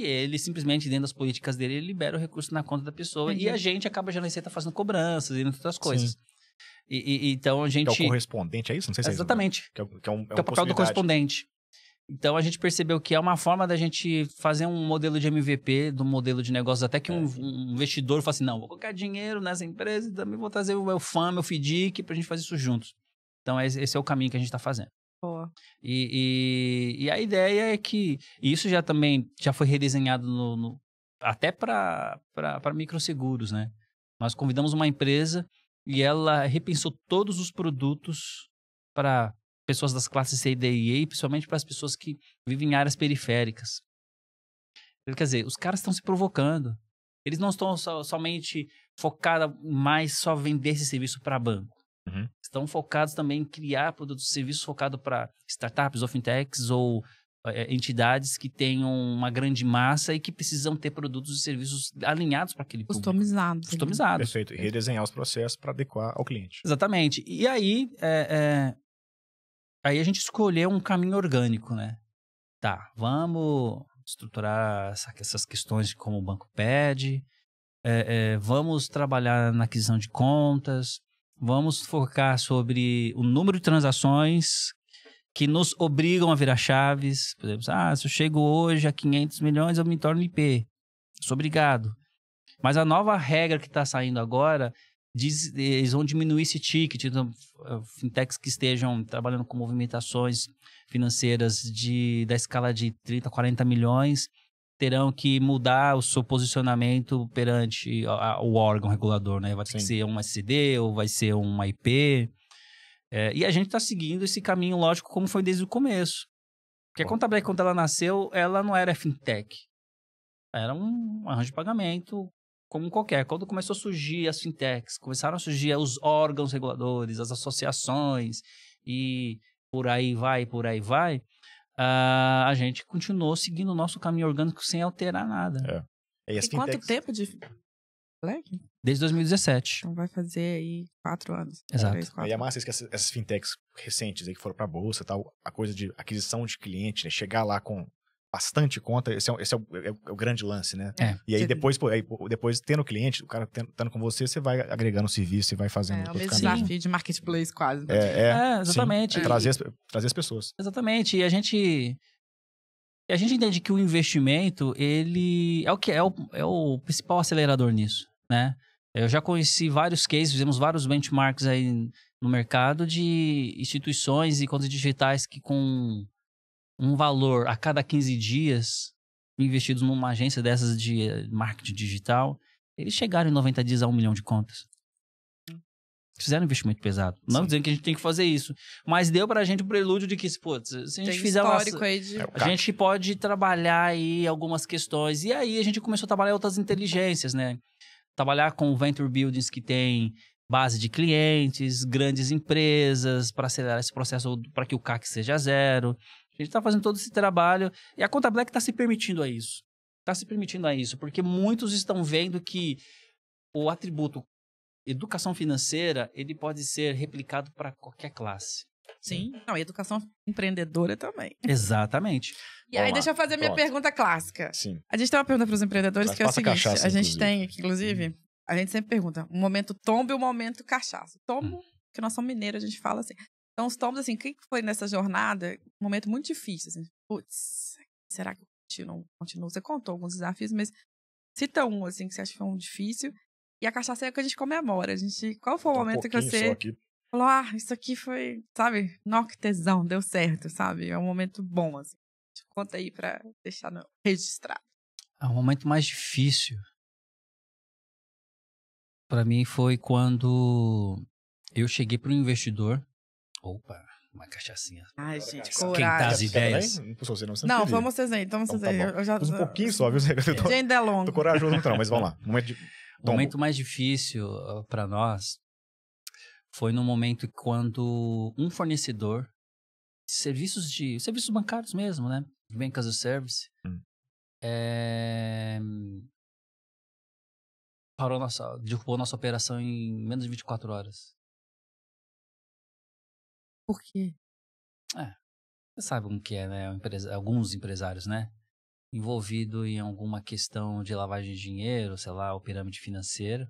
e ele simplesmente, dentro das políticas dele, ele libera o recurso na conta da pessoa Entendi. e a gente acaba já na receita fazendo cobranças e outras coisas. E, e, então a gente. Que é o correspondente, é isso? Não sei se é né? Exatamente. Isso, que é, que é, um, é que é o papel do correspondente. Então a gente percebeu que é uma forma da gente fazer um modelo de MVP, do modelo de negócios, até que é. um, um, investidor fala assim: não, vou colocar dinheiro nessa empresa e também vou trazer o meu fã, meu FDIC, para a gente fazer isso juntos. Então é esse é o caminho que a gente está fazendo. E, e, e, a ideia é que isso já também já foi redesenhado no, no até para microseguros, né? Nós convidamos uma empresa e ela repensou todos os produtos para pessoas das classes C, D e E, principalmente para as pessoas que vivem em áreas periféricas. Quer dizer, os caras estão se provocando. Eles não estão so, somente focados mais só vender esse serviço para banco. Uhum. Estão focados também em criar produtos e serviços focados para startups ou fintechs ou é, entidades que tenham uma grande massa e que precisam ter produtos e serviços alinhados para aquele público. Customizados. Né? Customizados. Perfeito. E redesenhar os processos para adequar ao cliente. Exatamente. E aí, é, é... aí a gente escolheu um caminho orgânico, né? Tá, vamos estruturar essa, essas questões como o banco pede, é, é, vamos trabalhar na aquisição de contas, Vamos focar sobre o número de transações que nos obrigam a virar chaves. Por exemplo, ah, se eu chego hoje a 500 milhões, eu me torno IP. Sou obrigado. Mas a nova regra que está saindo agora, diz, eles vão diminuir esse ticket. Então, eh, fintechs que estejam trabalhando com movimentações financeiras de, da escala de 30, 40 milhões, terão que mudar o seu posicionamento perante o órgão regulador, né? Vai ser um SD ou vai ser um IP. É, e a gente está seguindo esse caminho lógico como foi desde o começo. Porque a Black, quando ela nasceu, ela não era fintech. Era um arranjo de pagamento como qualquer. Quando começou a surgir as fintechs, começaram a surgir os órgãos reguladores, as associações e por aí vai, por aí vai uh, a gente continuou seguindo o nosso caminho orgânico sem alterar nada. É. E, e quanto tempo de Black? Desde 2017. Então vai fazer aí quatro anos. É, Exato. Três, quatro. E é massa isso que essas, essas, fintechs recentes aí que foram pra bolsa e tal, a coisa de aquisição de cliente, né? Chegar lá com bastante conta, esse é, esse é, é, o, é o, grande lance, né? É. E aí depois, pô, aí depois, tendo o cliente, o cara estando com você, você vai agregando serviço e vai fazendo. É, é o mesmo desafio de marketplace quase. Né? É, é, é exatamente. Sim, trazer, as, trazer as pessoas. Exatamente. E a gente a gente entende que o investimento ele é o que é o, é o principal acelerador nisso, né? Eu já conheci vários cases, fizemos vários benchmarks aí no mercado de instituições e contas digitais que com um valor a cada 15 dias investidos numa agência dessas de eh, marketing digital, eles chegaram em 90 dias a um milhão de contas. Fizeram um investimento pesado. Não Sim. dizendo que a gente tem que fazer isso. Mas deu pra gente o prelúdio de que, pô, se a gente tem fizer uma. De... É a gente pode trabalhar aí algumas questões. E aí a gente começou a trabalhar outras inteligências, né? Trabalhar com venture buildings que tem base de clientes, grandes empresas, para acelerar esse processo para que o CAC seja zero. A gente está fazendo todo esse trabalho e a Conta Black está se permitindo a isso. Está se permitindo a isso, porque muitos estão vendo que o atributo educação financeira ele pode ser replicado para qualquer classe. Sim, não, e educação empreendedora também. Exatamente. E aí, deixa eu fazer a minha Pronto. pergunta clássica. Sim. A gente tem uma pergunta para os empreendedores Mas que é o seguinte: cachaça, a gente inclusive. tem aqui, inclusive, hum. a gente sempre pergunta: um momento tombo e um momento cachaça. Tombo, hum. que nós somos mineiros, a gente fala assim. Então, estamos assim, o que foi nessa jornada, um momento muito difícil, assim, putz, será que eu continuo, continuo? Você contou alguns desafios, mas cita um, assim, que você acha que foi um difícil. E a cachaça é o que a gente comemora. A gente, qual foi o tá momento um que você falou, ah, isso aqui foi, sabe, Noctezão deu certo, sabe? É um momento bom, assim. Conta aí pra deixar no... registrado. É momento mais difícil. Para mim foi quando eu cheguei para um investidor Opa, uma cachaçinha. Ai, gente, coragem. Quem tá as ideias? Não, não, não, não vamos vocês aí, então vocês tá aí. Tá eu já... um pouquinho só, viu? Eu tô, ainda é longo. Tô corajoso não, mas vamos lá. Momento de... O momento mais difícil uh, para nós foi no momento quando um fornecedor de serviços de serviços bancários mesmo, né? Bancas do service. Hum. É... Parou nossa, derrubou nossa operação em menos de 24 horas. Por quê? É, você sabe como que é, né? alguns empresários, né? Envolvido em alguma questão de lavagem de dinheiro, sei lá, ou pirâmide financeira.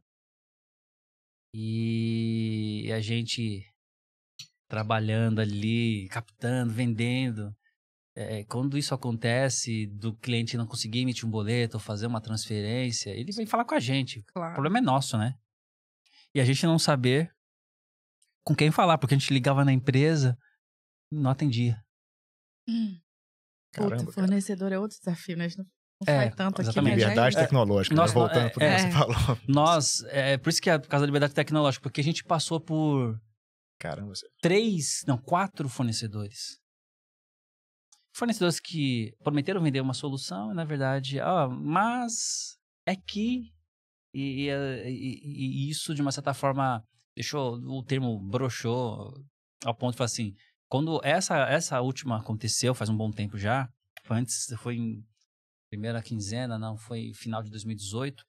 E, e a gente trabalhando ali, captando, vendendo. É, quando isso acontece, do cliente não conseguir emitir um boleto ou fazer uma transferência, ele vem falar com a gente. Claro. O problema é nosso, né? E a gente não saber com quem falar, porque a gente ligava na empresa e não atendia. Hum. Caramba, Puta, fornecedor cara. é outro desafio, né? A gente não é, tanto exatamente. aqui. Né? É liberdade tecnológica, né? nós, né? voltando é, para o é, que você falou. Nós, é por isso que é por causa da liberdade tecnológica, porque a gente passou por Caramba, três, não, quatro fornecedores. Fornecedores que prometeram vender uma solução e, na verdade, ah, mas é que. e, e, e isso, de uma certa forma, deixou o termo brochou ao ponto de falar assim, quando essa essa última aconteceu, faz um bom tempo já, antes, foi em primeira quinzena, não, foi final de 2018,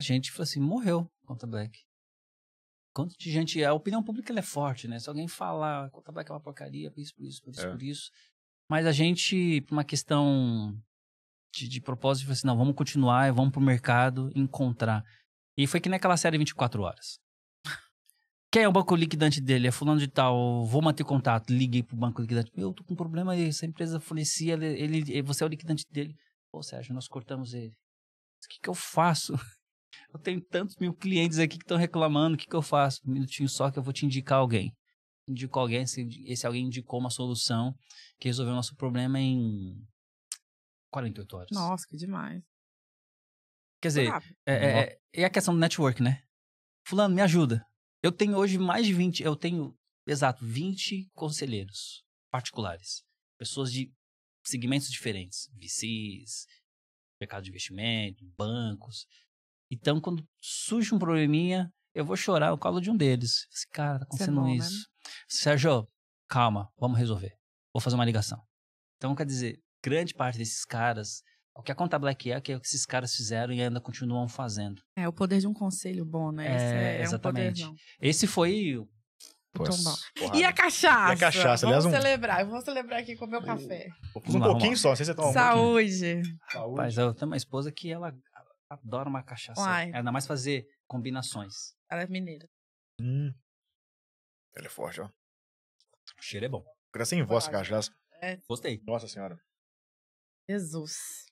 a gente falou assim, morreu Conta Black. Quanto de gente, a opinião pública é forte, né? Se alguém falar, Conta Black é uma porcaria, por isso, por isso, por isso, é. por isso. Mas a gente, por uma questão de, de propósito, falou assim, não, vamos continuar, vamos pro mercado encontrar. E foi que naquela série 24 horas. Quem é o banco liquidante dele? É fulano de tal, vou manter contato, liguei pro banco liquidante. Eu tô com um problema, essa empresa fornecia, ele, ele, você é o liquidante dele. Pô, Sérgio, nós cortamos ele. O que, que eu faço? Eu tenho tantos mil clientes aqui que estão reclamando, o que, que eu faço? Um minutinho só que eu vou te indicar alguém. Indicou alguém, esse, esse alguém indicou uma solução que resolveu nosso problema em 48 horas. Nossa, que demais. Quer dizer, é, é, é, é a questão do network, né? Fulano, me ajuda. Eu tenho hoje mais de 20, eu tenho, exato, 20 conselheiros particulares. Pessoas de segmentos diferentes, VCs, mercado de investimento, bancos. Então, quando surge um probleminha, eu vou chorar eu colo de um deles. Esse cara tá é acontecendo é isso. Né? Sérgio, calma, vamos resolver. Vou fazer uma ligação. Então, quer dizer, grande parte desses caras o que a conta black é, que é o que esses caras fizeram e ainda continuam fazendo. É, o poder de um conselho bom, né? É, Esse é, é exatamente. Um Esse foi Pô, e a cachaça? E a cachaça, Vamos um... celebrar. Eu vou celebrar aqui com o meu café. um lá, pouquinho só, sem você tomar Saúde. um Saúde. Mas eu tenho uma esposa que ela adora uma cachaça. Uai. Ainda mais fazer combinações. Ela é mineira. Hum. Ela é forte, ó. O cheiro é bom. Fica em voz, cachaça. É. Gostei. Nossa senhora. Jesus.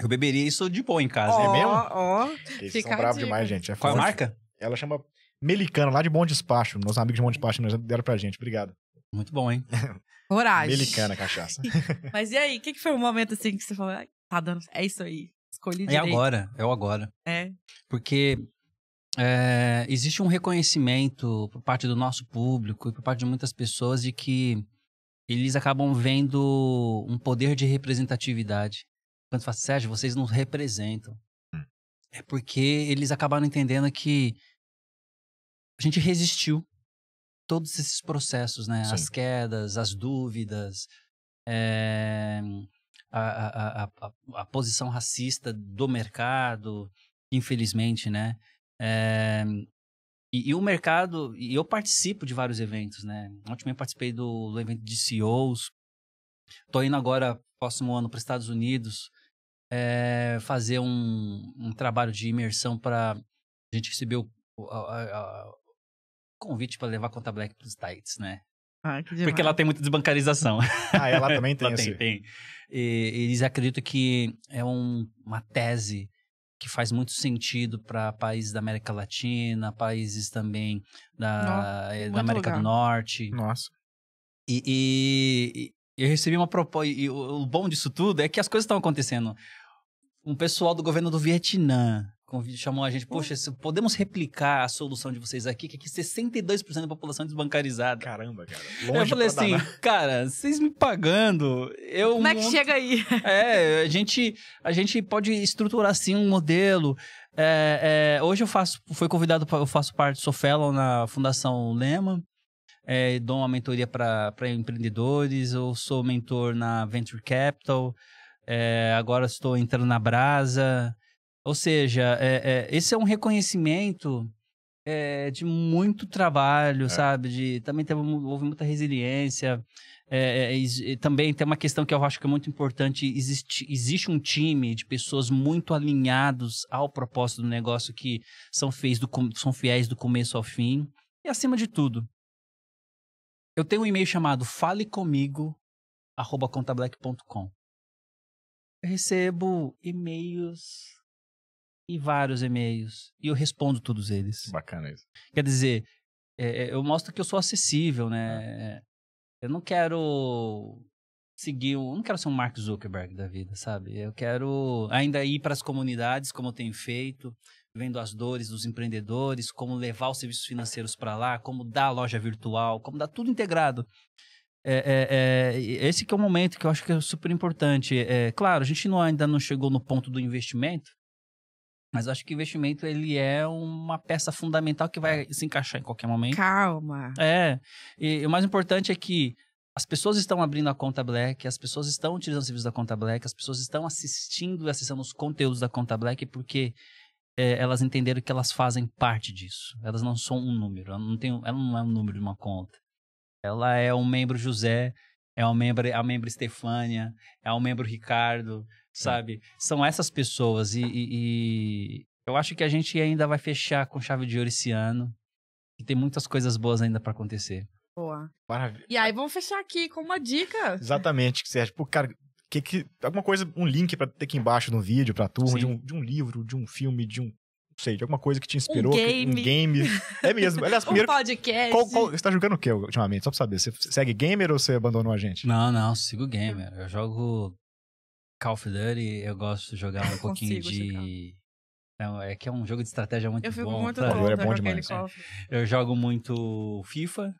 Eu beberia isso de boa em casa. é mesmo? Ó, Eles são bravos demais, gente. É Qual a marca? Ela chama Melicana, lá de Bom Despacho. Meus amigos de Bom Despacho nos deram pra gente. Obrigado. Muito bom, hein? Coragem. Melicana, cachaça. Mas e aí, o que, que, foi o momento assim que você falou? tá dando. É isso aí. Escolhi é direito. É agora, é o agora. É. Porque é, existe um reconhecimento por parte do nosso público e por parte de muitas pessoas de que eles acabam vendo um poder de representatividade. Quando fala, Sérgio, vocês não representam. Hum. É porque eles acabaram entendendo que a gente resistiu todos esses processos, né? Sim. As quedas, as dúvidas, é, a, a, a, a, posição racista do mercado, infelizmente, né? É, e, e, o mercado, e eu participo de vários eventos, né? Ontem eu participei do, do, evento de CEOs. Tô indo agora, próximo ano, para os Estados Unidos é, fazer um, um, trabalho de imersão para. A gente receber o, a, a, convite para levar a conta black para os States, né? Ah, Ai, Porque lá tem muita desbancarização. ah, ela é, lá também tem. tem, tem. E, eles acreditam que é um, uma tese que faz muito sentido para países da América Latina, países também da, da América do Norte. Nossa. E, e, e eu recebi uma proposta. O, o bom disso tudo é que as coisas estão acontecendo. Um pessoal do governo do Vietnã, chamou a gente, poxa, podemos replicar a solução de vocês aqui, que aqui 62% da população é desbancarizada. Caramba, cara. Longe eu falei assim, danar. cara, vocês me pagando, eu... Como é que chega aí? É, a gente, a gente pode estruturar, assim, um modelo... É, é, hoje eu faço, fui convidado, eu faço parte, sou fellow na Fundação Lema, é, dou uma mentoria para empreendedores, eu sou mentor na Venture Capital, é, agora estou entrando na Brasa, ou seja, é, é, esse é um reconhecimento é, de muito trabalho, é. sabe? De, também teve, houve muita resiliência. É, é, e, também tem uma questão que eu acho que é muito importante. Existe, existe um time de pessoas muito alinhados ao propósito do negócio que são, fiéis do, são fiéis do começo ao fim. E acima de tudo, eu tenho um e-mail chamado fale comigo Eu recebo e-mails e vários e-mails. E eu respondo todos eles. Bacana isso. Quer dizer, é, é eu mostro que eu sou acessível, né? Ah. Eu não quero seguir, eu não quero ser um Mark Zuckerberg da vida, sabe? Eu quero ainda ir para as comunidades, como eu tenho feito, vendo as dores dos empreendedores, como levar os serviços financeiros para lá, como dar a loja virtual, como dar tudo integrado. É, é, é, esse que é o momento que eu acho que é super importante. É, claro, a gente não, ainda não chegou no ponto do investimento, mas eu acho que o investimento ele é uma peça fundamental que vai se encaixar em qualquer momento. Calma. É. E, e o mais importante é que as pessoas estão abrindo a conta Black, as pessoas estão utilizando os serviços da conta Black, as pessoas estão assistindo e acessando os conteúdos da conta Black porque é, elas entenderam que elas fazem parte disso. Elas não são um número, ela não, tem, ela não é um número de uma conta. Ela é um membro José, é um membro, é um membro Estefânia, é um membro Ricardo, é. sabe? São essas pessoas e, e, e, eu acho que a gente ainda vai fechar com chave de ouro esse ano. E tem muitas coisas boas ainda para acontecer. Boa. Maravilha. E aí vamos fechar aqui com uma dica. Exatamente, que serve cara que, que, alguma coisa, um link para ter aqui embaixo no vídeo pra turma, de um, de um, livro, de um filme, de um, não sei, de alguma coisa que te inspirou. Um game. Que, um game. É mesmo. Aliás, primeiro. um podcast. Qual, qual, você tá jogando o que ultimamente? Só pra saber. Você segue gamer ou você abandonou a gente? Não, não, sigo gamer. Eu jogo Call of Duty, eu gosto de jogar um pouquinho de. Não, é, é que é um jogo de estratégia muito bom. Eu fico bom, muito é bom demais. É. Eu jogo muito FIFA.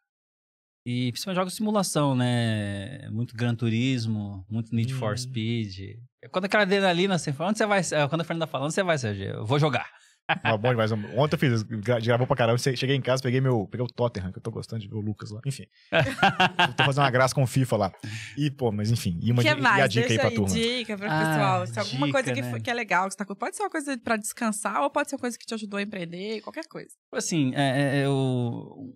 E principalmente jogo simulação, né? Muito Gran Turismo, muito Need for uhum. Speed. Quando aquela adrenalina, assim, onde você vai... Eh, quando a Fernanda fala, falando, você vai, Sérgio? Eu vou jogar. Mas bom demais. Ontem eu fiz, gravou pra caramba. Cheguei em casa, peguei meu. Peguei o Tottenham, que eu tô gostando de ver o Lucas lá. Enfim. tô fazendo uma graça com o FIFA lá. E, pô, mas enfim. E, uma, que mais? E a dica Deixa aí pra turma. Dica pro ah, pessoal. Ah, se alguma dica, coisa que, né? que, é legal, que você tá Pode ser uma coisa pra descansar ou pode ser uma coisa que te ajudou a empreender, qualquer coisa. Assim, é, é, é, eu.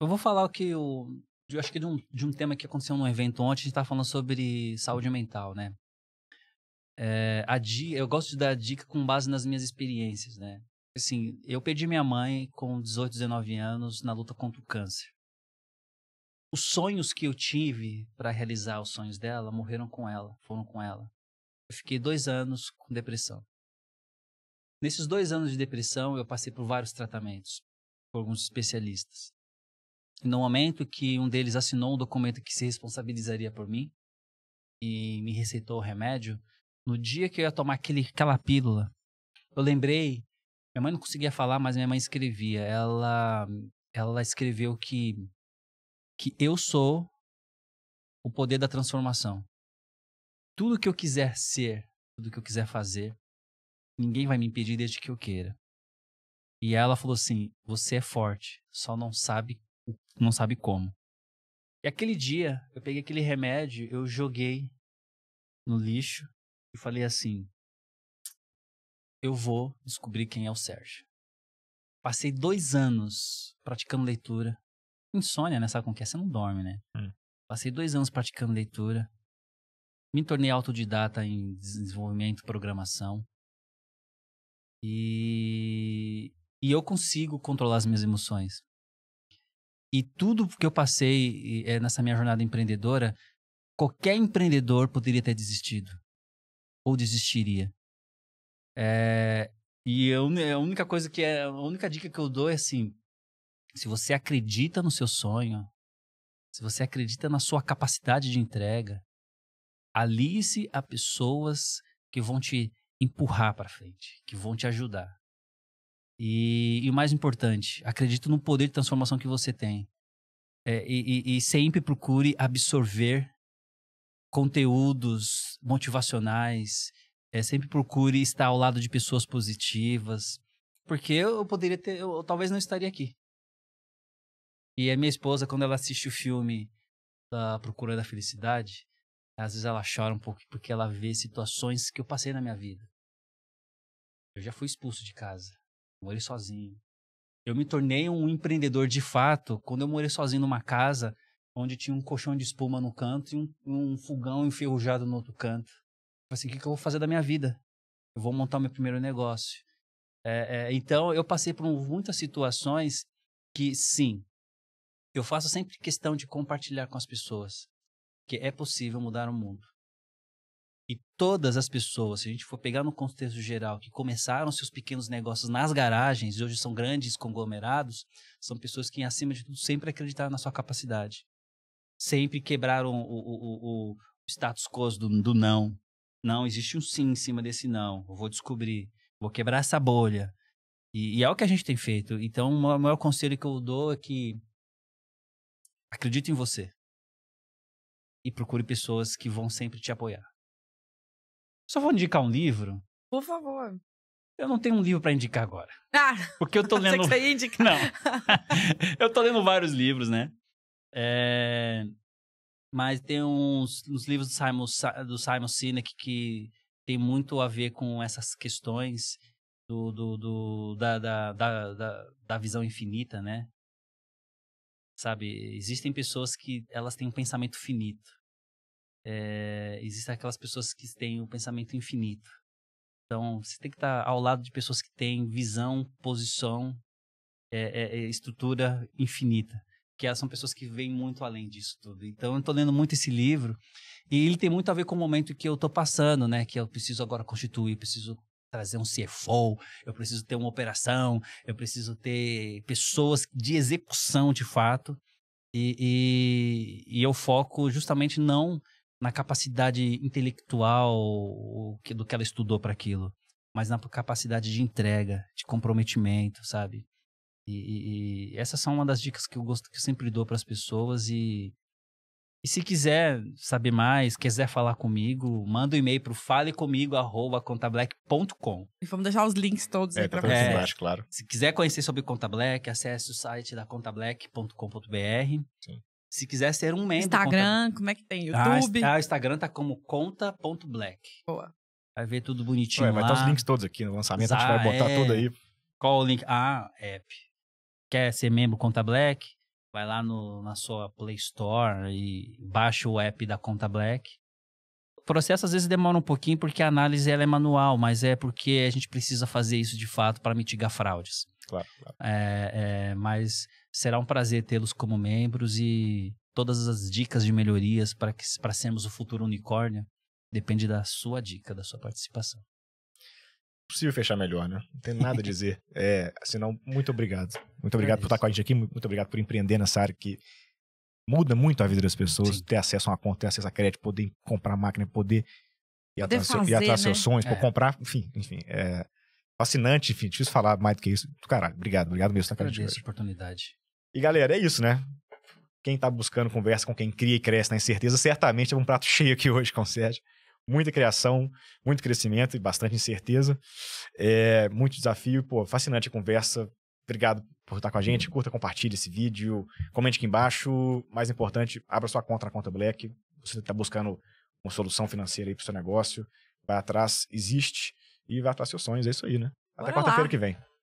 Eu vou falar o que eu. Eu acho que de um, de um tema que aconteceu num evento ontem, a gente tava falando sobre saúde mental, né? é, a di, eu gosto de dar dica com base nas minhas experiências, né? Assim, eu perdi minha mãe com 18, 19 anos na luta contra o câncer. Os sonhos que eu tive para realizar os sonhos dela morreram com ela, foram com ela. Eu fiquei dois anos com depressão. Nesses dois anos de depressão, eu passei por vários tratamentos, por alguns especialistas. E no momento que um deles assinou um documento que se responsabilizaria por mim e me receitou o remédio, no dia que eu ia tomar aquele, aquela pílula, eu lembrei. Minha mãe não conseguia falar, mas minha mãe escrevia. Ela, ela escreveu que, que eu sou o poder da transformação. Tudo que eu quiser ser, tudo que eu quiser fazer, ninguém vai me impedir desde que eu queira. E ela falou assim: "Você é forte, só não sabe, não sabe como". E aquele dia, eu peguei aquele remédio, eu joguei no lixo e falei assim: eu vou descobrir quem é o Sérgio. Passei dois anos praticando leitura. Insônia, né? Sabe com que é? Você não dorme, né? Hum. Passei dois anos praticando leitura. Me tornei autodidata em desenvolvimento, programação. E, e eu consigo controlar as minhas emoções. E tudo que eu passei é, nessa minha jornada empreendedora, qualquer empreendedor poderia ter desistido ou desistiria? É, e eu, né, a única coisa que é, a única dica que eu dou é assim: se você acredita no seu sonho, se você acredita na sua capacidade de entrega, alie-se a pessoas que vão te empurrar para frente, que vão te ajudar. E, e, o mais importante, acredite no poder de transformação que você tem. É, e, e, e sempre procure absorver conteúdos motivacionais. É, sempre procure estar ao lado de pessoas positivas, porque eu poderia ter, eu, eu talvez não estaria aqui. E a minha esposa, quando ela assiste o filme da Procura da Felicidade, às vezes ela chora um pouco porque ela vê situações que eu passei na minha vida. Eu já fui expulso de casa, morei sozinho. Eu me tornei um empreendedor de fato quando eu morei sozinho numa casa onde tinha um colchão de espuma no canto e um, um fogão enferrujado no outro canto. falei assim, o que, que eu vou fazer da minha vida? Eu vou montar meu primeiro negócio. É, é, então, eu passei por muitas situações que, sim, eu faço sempre questão de compartilhar com as pessoas que é possível mudar o mundo. E todas as pessoas, se a gente for pegar no contexto geral, que começaram seus pequenos negócios nas garagens e hoje são grandes conglomerados, são pessoas que, acima de tudo, sempre acreditaram na sua capacidade sempre quebraram o, o, o, o status quo do, do não. Não, existe um sim em cima desse não. Eu vou descobrir, vou quebrar essa bolha. E, e, é o que a gente tem feito. Então, o maior conselho que eu dou é que acredite em você. E procure pessoas que vão sempre te apoiar. Só vou indicar um livro. Por favor. Eu não tenho um livro para indicar agora. Ah! Porque eu tô lendo. Que você ia indicar. Não. eu tô lendo vários livros, né? É, mas tem uns, uns livros do Simon, do Simon Sinek que tem muito a ver com essas questões do, do, do da, da, da, da, visão infinita, né? Sabe, existem pessoas que elas têm um pensamento finito. É, existem aquelas pessoas que têm um pensamento infinito. Então, você tem que estar ao lado de pessoas que têm visão, posição, é, é, estrutura infinita que elas são pessoas que vêm muito além disso tudo. Então, eu estou lendo muito esse livro e ele tem muito a ver com o momento que eu estou passando, né? Que eu preciso agora constituir, preciso trazer um CFO, eu preciso ter uma operação, eu preciso ter pessoas de execução de fato. E, e, e eu foco justamente não na capacidade intelectual do que ela estudou para aquilo, mas na capacidade de entrega, de comprometimento, sabe? E, e, e essas são uma das dicas que eu, gosto, que eu sempre dou para as pessoas. E, e se quiser saber mais, quiser falar comigo, manda um e-mail pro falecomigo@contablack.com. E vamos deixar os links todos é, aí para tá vocês. é, claro. Se quiser conhecer sobre Conta Black, acesse o site da contablack.com.br. Sim. Se quiser ser um membro. Instagram, conta... como é que tem? Ah, YouTube? Ah, o Instagram tá como conta.black. Boa. Vai ver tudo bonitinho. Ué, vai estar tá os links todos aqui no lançamento, a gente vai botar é... tudo aí. Qual o link? Ah, app quer ser membro Conta Black, vai lá no, na sua Play Store e baixa o app da Conta Black. O processo às vezes demora um pouquinho porque a análise ela é manual, mas é porque a gente precisa fazer isso de fato para mitigar fraudes. Claro, claro. É, é, mas será um prazer tê-los como membros e todas as dicas de melhorias para sermos o futuro unicórnio depende da sua dica, da sua participação possível fechar melhor, né? Não tem nada a dizer. é, senão, assim, muito obrigado. Muito é obrigado é por estar com a gente aqui, muito obrigado por empreender nessa área que muda muito a vida das pessoas, Sim. ter acesso a uma conta, ter acesso a crédito, poder comprar máquina, poder ir atrás, fazer, ir atrás né? seus sonhos, é. comprar, enfim, enfim. É fascinante, enfim, difícil falar mais do que isso. Caralho, obrigado, obrigado mesmo. Tá, cara. Agradeço a oportunidade. E galera, é isso, né? Quem tá buscando conversa com quem cria e cresce na incerteza, certamente é um prato cheio aqui hoje com o Sérgio muita criação, muito crescimento e bastante incerteza. É, muito desafio, pô, fascinante a conversa. Obrigado por estar com a gente. Curta, compartilhe esse vídeo, comente aqui embaixo. Mais importante, abra sua conta na conta Black. Você está buscando uma solução financeira aí para o seu negócio. Vai atrás, existe e vai atrás seus sonhos. É isso aí, né? Até quarta-feira que vem.